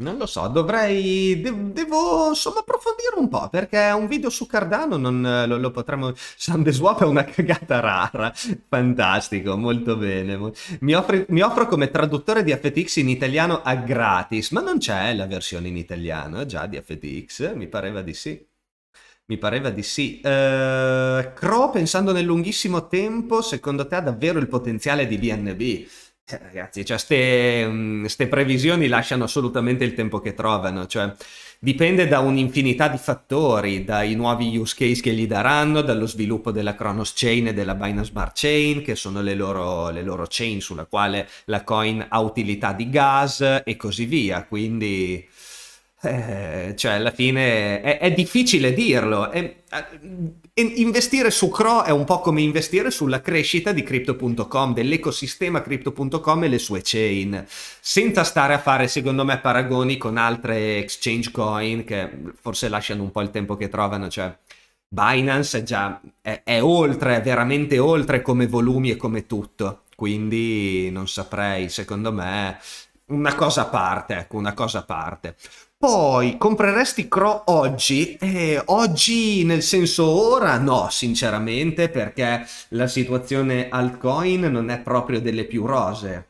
Non lo so, dovrei... De devo insomma approfondire un po', perché un video su Cardano non lo, lo potremmo... Sandeswap è una cagata rara, fantastico, molto bene. Mi, offri... Mi, offro come traduttore di FTX in italiano a gratis, ma non c'è la versione in italiano eh, già di FTX, mi pareva di sì. Mi pareva di sì. Uh, eh, Cro, pensando nel lunghissimo tempo, secondo te ha davvero il potenziale di BNB? Eh, ragazzi, cioè, queste mm, previsioni lasciano assolutamente il tempo che trovano, cioè dipende da un'infinità di fattori, dai nuovi use case che gli daranno, dallo sviluppo della Kronos Chain e della Binance Smart Chain, che sono le loro, le loro chain sulla quale la coin ha utilità di gas e così via, quindi eh, cioè, alla fine è, è difficile dirlo. È, è, eh, investire su Cro è un po' come investire sulla crescita di Crypto.com, dell'ecosistema Crypto.com e le sue chain, senza stare a fare, secondo me, paragoni con altre exchange coin che forse lasciano un po' il tempo che trovano. Cioè, Binance è già è oltre, è veramente oltre come volumi e come tutto. Quindi non saprei, secondo me, una cosa a parte, ecco, una cosa a parte. Poi compreresti Cro oggi? Eh, oggi nel senso ora? No, sinceramente, perché la situazione altcoin non è proprio delle più rose.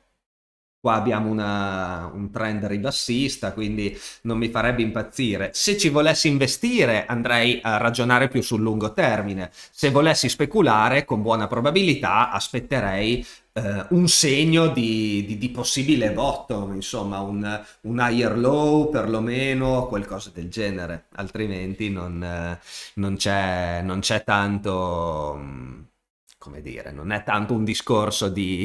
Qua abbiamo una, un trend ribassista, quindi non mi farebbe impazzire. Se ci volessi investire andrei a ragionare più sul lungo termine. Se volessi speculare, con buona probabilità aspetterei eh, un segno di, di, di, possibile bottom, insomma un, un, higher low perlomeno, qualcosa del genere. Altrimenti non, eh, non c'è tanto mm, come dire, non è tanto un discorso di,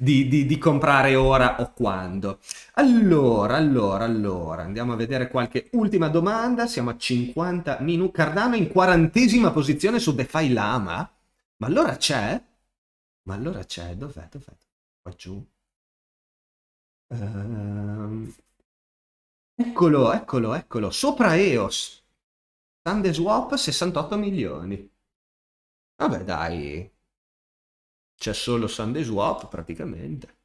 di, di, di, comprare ora o quando. Allora, allora, allora, andiamo a vedere qualche ultima domanda. Siamo a 50 minuti. Cardano in quarantesima posizione su DeFi Lama. Ma allora c'è? Ma allora c'è? Dov'è? Dov'è? Qua giù. Ehm... Eccolo, eccolo, eccolo. Sopra EOS. Sandeswap 68 milioni. Vabbè dai, c'è solo Sunday Swap praticamente.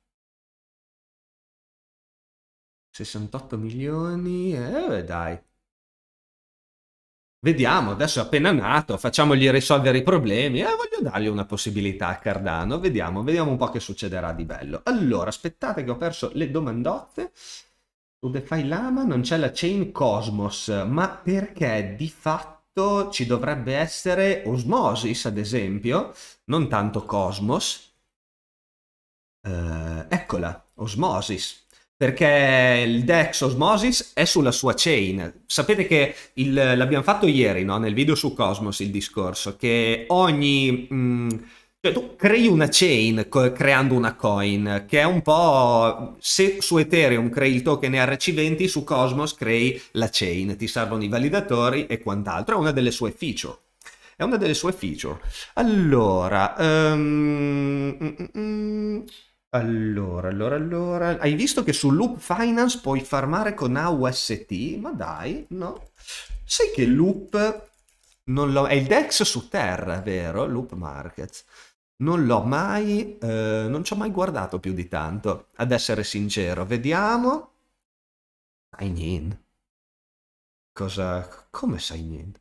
68 milioni, eh dai. Vediamo, adesso è appena nato, facciamogli risolvere i problemi. Eh, voglio dargli una possibilità a Cardano, vediamo, vediamo un po' che succederà di bello. Allora, aspettate che ho perso le domandotte. Su DeFi Lama non c'è la chain Cosmos, ma perché di fatto fatto ci dovrebbe essere Osmosis, ad esempio, non tanto Cosmos. Eh, eccola, Osmosis, perché il Dex Osmosis è sulla sua chain. Sapete che il, l'abbiamo fatto ieri, no? nel video su Cosmos, il discorso, che ogni... Mh, mm, cioè, tu crei una chain creando una coin, che è un po'... Se su Ethereum crei il token ERC20, su Cosmos crei la chain, ti servono i validatori e quant'altro. È una delle sue feature. È una delle sue feature. Allora... Um, allora, allora, allora... Hai visto che su Loop Finance puoi farmare con AUST? Ma dai, no. Sai che Loop Non è il DEX su Terra, vero? Loop Markets non l'ho mai, eh, non ci ho mai guardato più di tanto, ad essere sincero. Vediamo. Sainin. Cosa, come Sainin?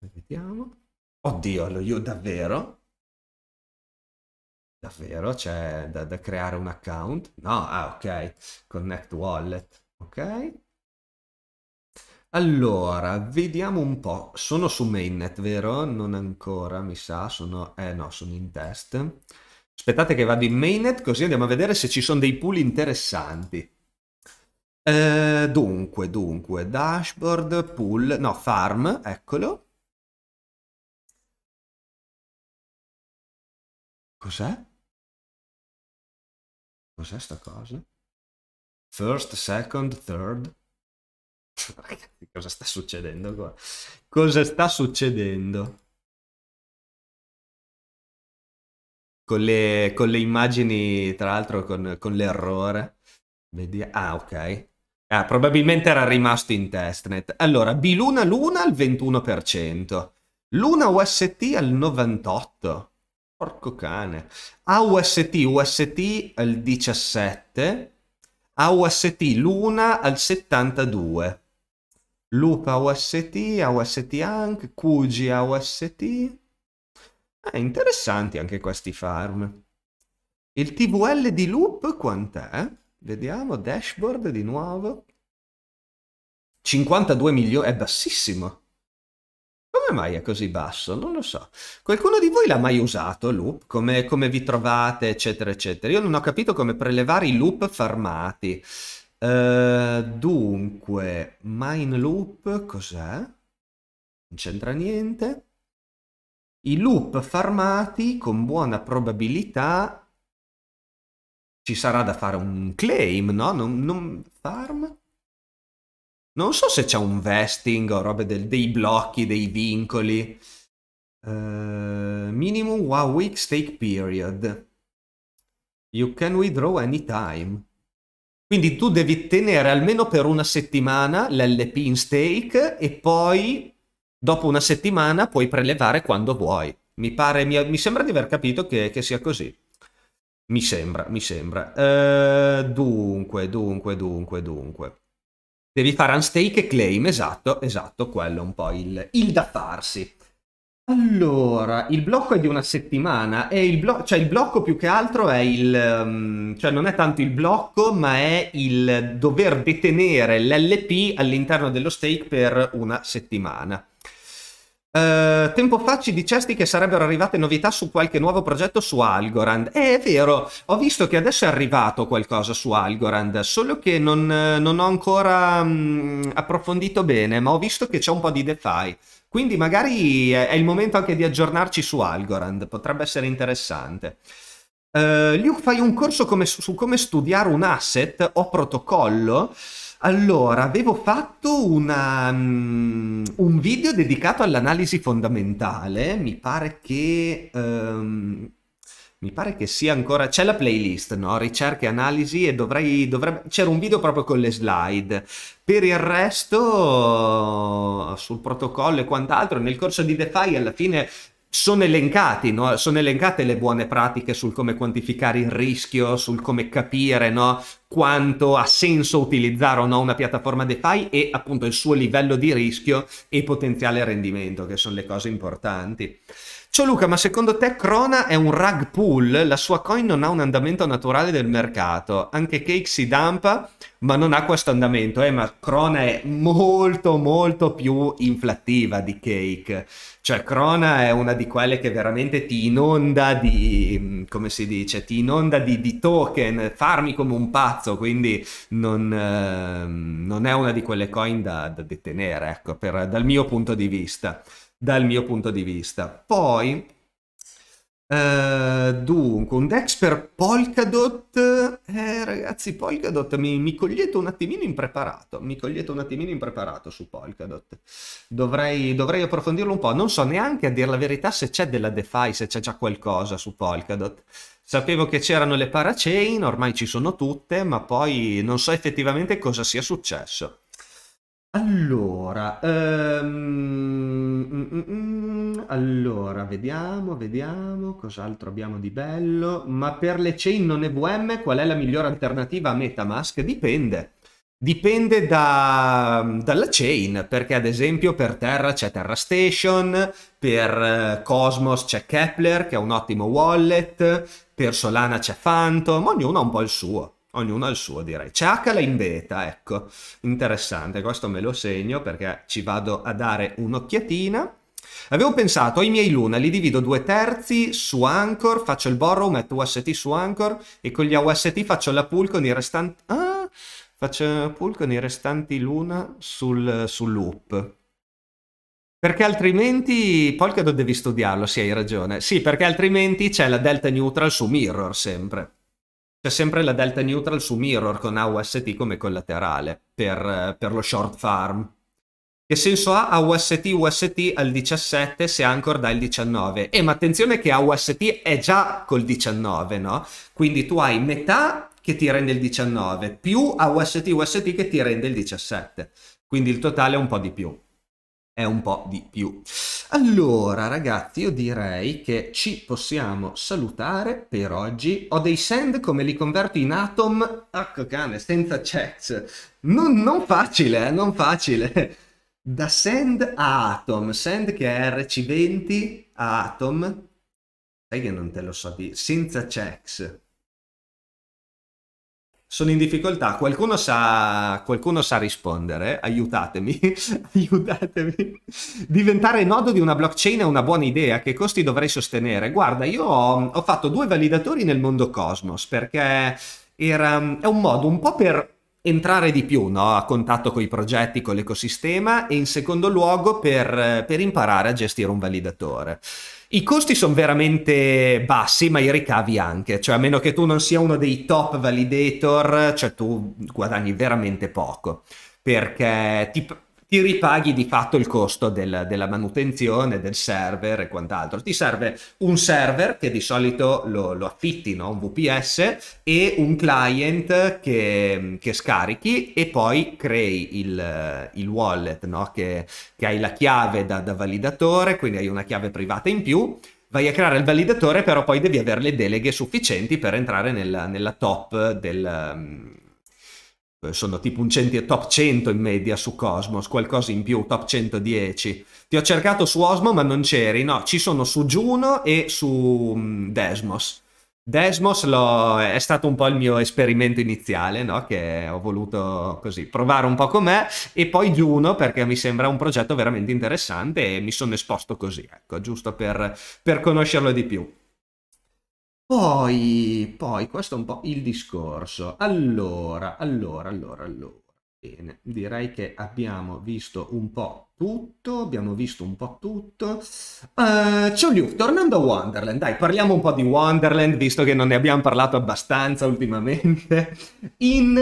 Vediamo. Oddio, lo io davvero? Davvero c'è cioè, da, da, creare un account? No, ah ok, connect wallet, ok. Allora, vediamo un po'. Sono su mainnet, vero? Non ancora, mi sa. Sono... Eh no, sono in test. Aspettate che vado in mainnet così andiamo a vedere se ci sono dei pool interessanti. Eh, dunque, dunque, dashboard, pool, no, farm, eccolo. Cos'è? Cos'è sta cosa? First, second, third. cosa sta succedendo qua? Cosa sta succedendo? Con le, con le immagini, tra l'altro, con, con l'errore. Vedi... Ah, ok. Ah, probabilmente era rimasto in testnet. Allora, Biluna Luna al 21%. Luna UST al 98%. Porco cane. AUST UST al 17%. AUST Luna al 72%. Loop AUST, AUST Hunk, QG AUST. Eh, ah, interessanti anche questi farm. Il TVL di loop quant'è? Vediamo, dashboard di nuovo. 52 milioni, è bassissimo. Come mai è così basso? Non lo so. Qualcuno di voi l'ha mai usato loop? Come, come vi trovate, eccetera, eccetera. Io non ho capito come prelevare i loop farmati. Eh, dunque, mine loop cos'è? Non c'entra niente. I loop farmati con buona probabilità ci sarà da fare un claim, no? Non, non farm? Non so se c'è un vesting o robe del, dei blocchi, dei vincoli. Uh, minimum one week stake period. You can withdraw anytime. Quindi tu devi tenere almeno per una settimana l'LP in stake e poi dopo una settimana puoi prelevare quando vuoi. Mi, pare, mi, mi sembra di aver capito che, che, sia così. Mi sembra, mi sembra. Uh, dunque, dunque, dunque, dunque. Devi fare unstake e claim, esatto, esatto, quello è un po' il, il da farsi. Allora, il blocco è di una settimana e il, blocco, cioè il blocco più che altro è il... um, cioè non è tanto il blocco, ma è il dover detenere l'LP all'interno dello stake per una settimana. Uh, tempo fa ci dicesti che sarebbero arrivate novità su qualche nuovo progetto su Algorand. Eh, è vero, ho visto che adesso è arrivato qualcosa su Algorand, solo che non, eh, non ho ancora um, approfondito bene, ma ho visto che c'è un po' di DeFi. Quindi magari è il momento anche di aggiornarci su Algorand, potrebbe essere interessante. Uh, eh, Luke, fai un corso come, su come studiare un asset o protocollo? Allora, avevo fatto una, um, un video dedicato all'analisi fondamentale, mi pare che... Um, mi pare che sia ancora... C'è la playlist, no? Ricerche, analisi e dovrei... Dovrebbe... C'era un video proprio con le slide. Per il resto, sul protocollo e quant'altro, nel corso di DeFi alla fine sono, elencati, no? sono elencate le buone pratiche sul come quantificare il rischio, sul come capire no? quanto ha senso utilizzare o no una piattaforma DeFi e appunto il suo livello di rischio e potenziale rendimento, che sono le cose importanti. Ciao Luca, ma secondo te Crona è un rug pull? La sua coin non ha un andamento naturale del mercato. Anche Cake si dampa, ma non ha questo andamento. Eh, ma Crona è molto, molto più inflattiva di Cake. Cioè, Crona è una di quelle che veramente ti inonda di, mm, come si dice, ti inonda di, di token, farmi come un pazzo, quindi non, eh, non, è una di quelle coin da, da detenere, ecco, per, dal mio punto di vista dal mio punto di vista. Poi, eh, dunque, un Dex per Polkadot, eh, ragazzi, Polkadot mi, mi, cogliete un attimino impreparato, mi cogliete un attimino impreparato su Polkadot, dovrei, dovrei approfondirlo un po', non so neanche a dire la verità se c'è della DeFi, se c'è già qualcosa su Polkadot, Sapevo che c'erano le parachain, ormai ci sono tutte, ma poi non so effettivamente cosa sia successo. Allora, ehm, mm, mm, mm. allora, vediamo, vediamo cos'altro abbiamo di bello. Ma per le chain non EVM qual è la migliore alternativa a Metamask? Dipende. Dipende da, dalla chain, perché ad esempio per Terra c'è Terra Station, per eh, Cosmos c'è Kepler che è un ottimo wallet, per Solana c'è Phantom, ognuno ha un po' il suo ognuno ha il suo direi. C'è HL in beta, ecco, interessante, questo me lo segno perché ci vado a dare un'occhiatina. Avevo pensato ai miei Luna, li divido due terzi su Anchor, faccio il borrow, metto UST su Anchor e con gli UST faccio la pool con i restanti... Ah, faccio pool con i restanti Luna sul, sul loop. Perché altrimenti Polkadot devi studiarlo, sì hai ragione. Sì, perché altrimenti c'è la delta neutral su Mirror sempre c'è sempre la delta neutral su mirror con AUST come collaterale per, eh, per lo short farm. Che senso ha AUST UST al 17 se Anchor dà il 19? E eh, ma attenzione che AUST è già col 19, no? Quindi tu hai metà che ti rende il 19 più AUST UST che ti rende il 17. Quindi il totale è un po' di più è un po' di più. Allora ragazzi io direi che ci possiamo salutare per oggi. Ho dei send come li converto in atom, ecco cane, senza checks. Non, non facile, eh? non facile. Da send a atom, send che è rc20 a atom, sai che non te lo so dire, senza checks sono in difficoltà, qualcuno sa, qualcuno sa rispondere, aiutatemi, aiutatemi. Diventare nodo di una blockchain è una buona idea, che costi dovrei sostenere? Guarda, io ho, ho fatto due validatori nel mondo Cosmos, perché era, è un modo un po' per entrare di più no? a contatto con i progetti, con l'ecosistema e in secondo luogo per, per imparare a gestire un validatore. I costi sono veramente bassi, ma i ricavi anche, cioè a meno che tu non sia uno dei top validator, cioè tu guadagni veramente poco, perché tipo ti ripaghi di fatto il costo del, della manutenzione del server e quant'altro. Ti serve un server che di solito lo, lo affitti, no? un VPS, e un client che, che scarichi e poi crei il, il wallet, no? che, che, hai la chiave da, da validatore, quindi hai una chiave privata in più vai a creare il validatore, però poi devi avere le deleghe sufficienti per entrare nella, nella top del, eh, sono tipo un centi- top 100 in media su Cosmos, qualcosa in più, top 110. Ti ho cercato su Osmo ma non c'eri, no, ci sono su Juno e su mm, Desmos. Desmos lo, è stato un po' il mio esperimento iniziale, no? che ho voluto così provare un po' com'è, e poi Juno perché mi sembra un progetto veramente interessante e mi sono esposto così, ecco, giusto per, per conoscerlo di più. Poi, poi, questo è un po' il discorso. Allora, allora, allora, allora. Bene, direi che abbiamo visto un po' tutto, abbiamo visto un po' tutto. Uh, eh, ciao Liu, tornando a Wonderland, dai, parliamo un po' di Wonderland, visto che non ne abbiamo parlato abbastanza ultimamente. In,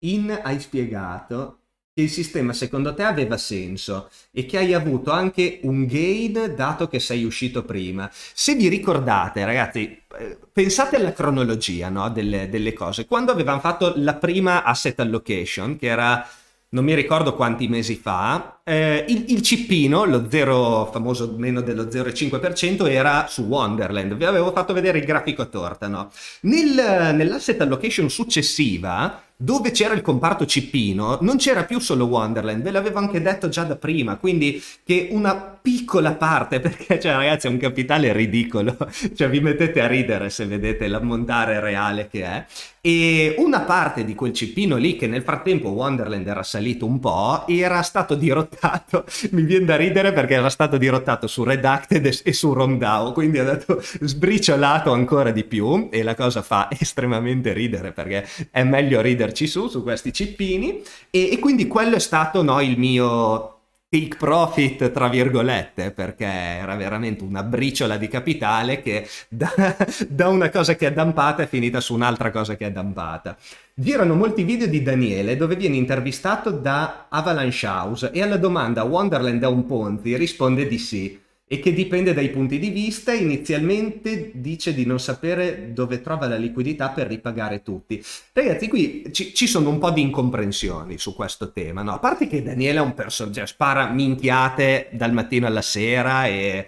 in hai spiegato che il sistema secondo te aveva senso e che hai avuto anche un gain dato che sei uscito prima. Se vi ricordate, ragazzi, eh, pensate alla cronologia no? delle, delle cose. Quando avevamo fatto la prima asset allocation, che era non mi ricordo quanti mesi fa, eh, il, il, cippino, lo 0, famoso meno dello 0,5%, era su Wonderland. Vi avevo fatto vedere il grafico a torta, no? Nel, nell'asset allocation successiva dove c'era il comparto cipino non c'era più solo Wonderland, ve l'avevo anche detto già da prima, quindi che una piccola parte, perché cioè ragazzi è un capitale ridicolo, cioè vi mettete a ridere se vedete l'ammontare reale che è, e una parte di quel cippino lì, che nel frattempo Wonderland era salito un po', era stato dirottato, mi viene da ridere perché era stato dirottato su Redacted e su Rondao, quindi è andato sbriciolato ancora di più e la cosa fa estremamente ridere perché è meglio riderci su, su questi cippini. E, e quindi quello è stato no, il mio take profit tra virgolette perché era veramente una briciola di capitale che da, da una cosa che è dampata è finita su un'altra cosa che è dampata girano molti video di Daniele dove viene intervistato da Avalanche House e alla domanda Wonderland è un ponti risponde di sì e che dipende dai punti di vista. Inizialmente dice di non sapere dove trova la liquidità per ripagare tutti. Ragazzi, qui ci, ci sono un po' di incomprensioni su questo tema, no? A parte che Daniele è un personaggio, cioè, spara minchiate dal mattino alla sera e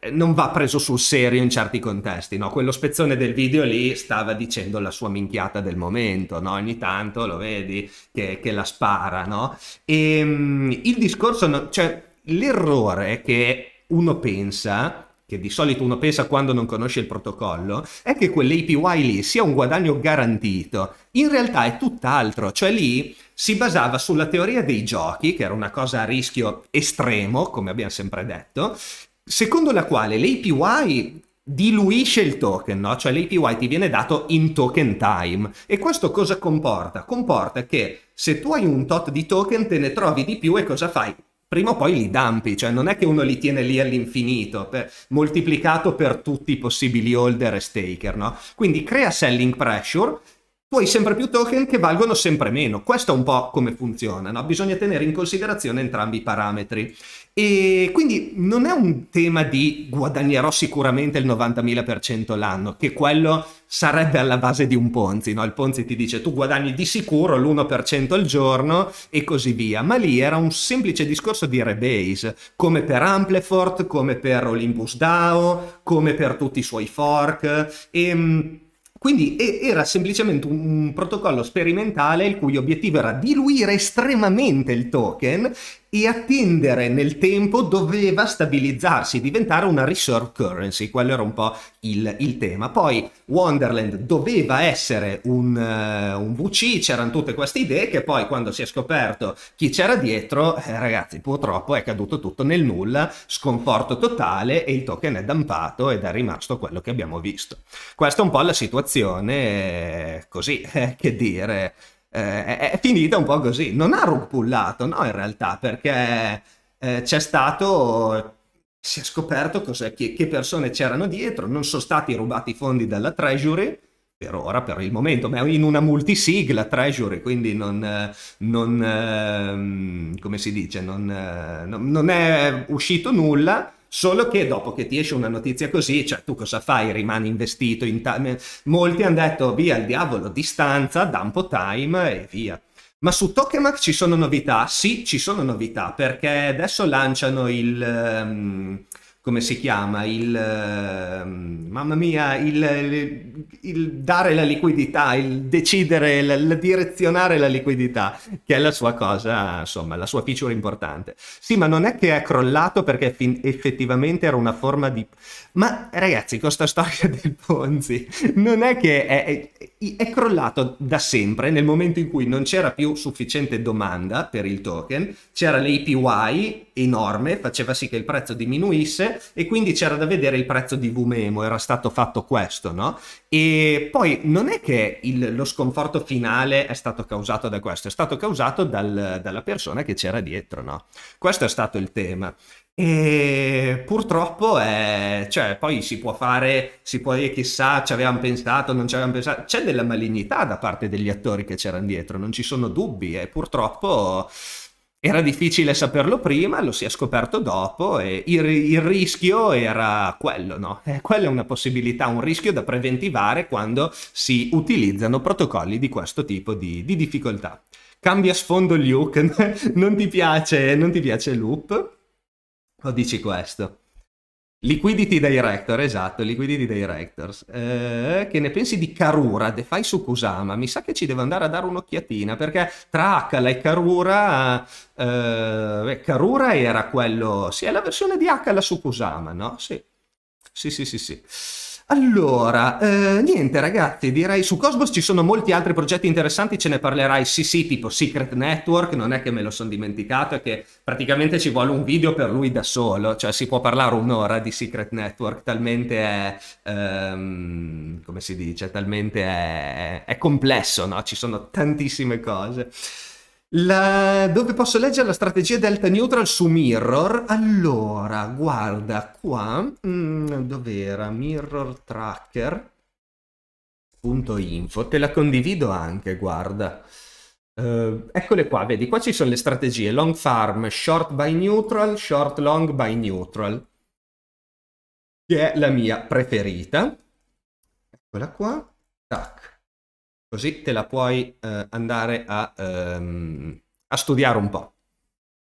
eh, non va preso sul serio in certi contesti, no? Quello spezzone del video lì stava dicendo la sua minchiata del momento, no? Ogni tanto lo vedi che, che la spara, no? E ehm, il discorso, no, cioè l'errore che uno pensa che di solito uno pensa quando non conosce il protocollo, è che quell'APY lì sia un guadagno garantito. In realtà è tutt'altro, cioè lì si basava sulla teoria dei giochi, che era una cosa a rischio estremo, come abbiamo sempre detto, secondo la quale l'APY diluisce il token, no? cioè l'APY ti viene dato in token time. E questo cosa comporta? Comporta che se tu hai un tot di token te ne trovi di più e cosa fai? prima o poi li dampi, cioè non è che uno li tiene lì all'infinito, per, moltiplicato per tutti i possibili holder e staker, no? Quindi crea selling pressure, tu hai sempre più token che valgono sempre meno. Questo è un po' come funziona, no? Bisogna tenere in considerazione entrambi i parametri. E quindi non è un tema di guadagnerò sicuramente il 90.000% l'anno, che quello sarebbe alla base di un Ponzi, no? Il Ponzi ti dice tu guadagni di sicuro l'1% al giorno e così via, ma lì era un semplice discorso di rebase, come per Amplefort, come per Olympus DAO, come per tutti i suoi fork ehm, e... Quindi era semplicemente un protocollo sperimentale il cui obiettivo era diluire estremamente il token e attendere nel tempo doveva stabilizzarsi, diventare una reserve currency, quello era un po' il, il tema. Poi Wonderland doveva essere un, uh, un VC, c'erano tutte queste idee che poi quando si è scoperto chi c'era dietro, eh, ragazzi purtroppo è caduto tutto nel nulla, sconforto totale e il token è dampato ed è rimasto quello che abbiamo visto. Questa è un po' la situazione, eh, così, eh, che dire, eh, è finita un po' così. Non ha rugpullato, no, in realtà, perché eh, c'è stato... Si è scoperto che, che persone c'erano dietro, non sono stati rubati i fondi dalla Treasury, per ora, per il momento, ma in una multisigla Treasury, quindi non, non ehm, come si dice, non, non è uscito nulla Solo che dopo che ti esce una notizia così, cioè tu cosa fai? Rimani investito in ta- Molti hanno detto via il diavolo, distanza, dump time e via. Ma su Tokemak ci sono novità? Sì, ci sono novità, perché adesso lanciano il... Um, come si chiama, il, eh, mamma mia, il, il, il, dare la liquidità, il decidere, il, il, direzionare la liquidità, che è la sua cosa, insomma, la sua feature importante. Sì, ma non è che è crollato perché fin- effettivamente era una forma di... Ma ragazzi, questa storia del Ponzi non è che è, è, è crollato da sempre nel momento in cui non c'era più sufficiente domanda per il token, c'era l'APY enorme, faceva sì che il prezzo diminuisse, e quindi c'era da vedere il prezzo di Vumemo, era stato fatto questo, no? E poi non è che il, lo sconforto finale è stato causato da questo, è stato causato dal, dalla persona che c'era dietro, no? Questo è stato il tema. E purtroppo è, eh, cioè, poi si può fare, si può dire chissà, ci avevamo pensato, non ci avevamo pensato, c'è della malignità da parte degli attori che c'erano dietro, non ci sono dubbi e purtroppo era difficile saperlo prima, lo si è scoperto dopo e il, il rischio era quello, no? Eh, quella è una possibilità, un rischio da preventivare quando si utilizzano protocolli di questo tipo di, di difficoltà. Cambia sfondo Luke, non ti piace, non ti piace Loop? O dici questo? Liquidity Director, esatto, Liquidity Directors. Eh, che ne pensi di Karura, DeFi su Kusama? Mi sa che ci devo andare a dare un'occhiatina, perché tra Hla e Karura, eh, Karura era quello, sì, è la versione di Hla su Kusama, no? Sì, sì, sì, sì. sì. Allora, eh, niente ragazzi, direi su Cosmos ci sono molti altri progetti interessanti, ce ne parlerai sì sì, tipo Secret Network, non è che me lo sono dimenticato, è che praticamente ci vuole un video per lui da solo, cioè si può parlare un'ora di Secret Network, talmente è, ehm, come si dice, talmente è, è complesso, no? Ci sono tantissime cose. La... Dove posso leggere la strategia delta neutral su mirror? Allora, guarda qua, mm, dov'era? Mirror info, te la condivido anche, guarda. Uh, eccole qua, vedi, qua ci sono le strategie long farm, short by neutral, short long by neutral, che è la mia preferita. Eccola qua, tac così te la puoi eh, andare a, ehm, a, studiare un po'.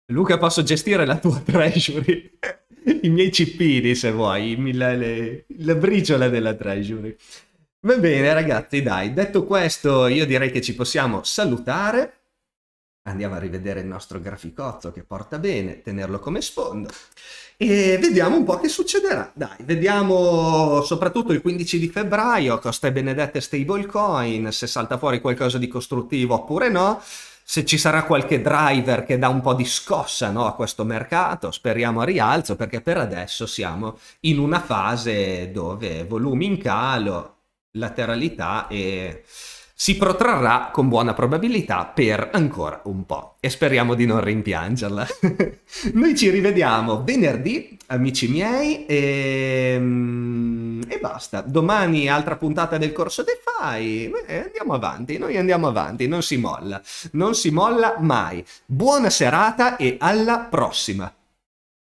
Luca, posso gestire la tua treasury? I miei cippini, se vuoi, la, le, la briciola della treasury. Va bene, ragazzi, dai, detto questo, io direi che ci possiamo salutare. Andiamo a rivedere il nostro graficozzo che porta bene, tenerlo come sfondo. E vediamo un po' che succederà. Dai, vediamo soprattutto il 15 di febbraio, coste benedette stablecoin, se salta fuori qualcosa di costruttivo oppure no, se ci sarà qualche driver che dà un po' di scossa no, a questo mercato, speriamo a rialzo, perché per adesso siamo in una fase dove volumi in calo, lateralità e si protrarrà con buona probabilità per ancora un po' e speriamo di non rimpiangerla. Noi ci rivediamo venerdì, amici miei, e... Ehm, e, basta. Domani altra puntata del corso dei fai. Eh, andiamo avanti, noi andiamo avanti, non si molla, non si molla mai. Buona serata e alla prossima.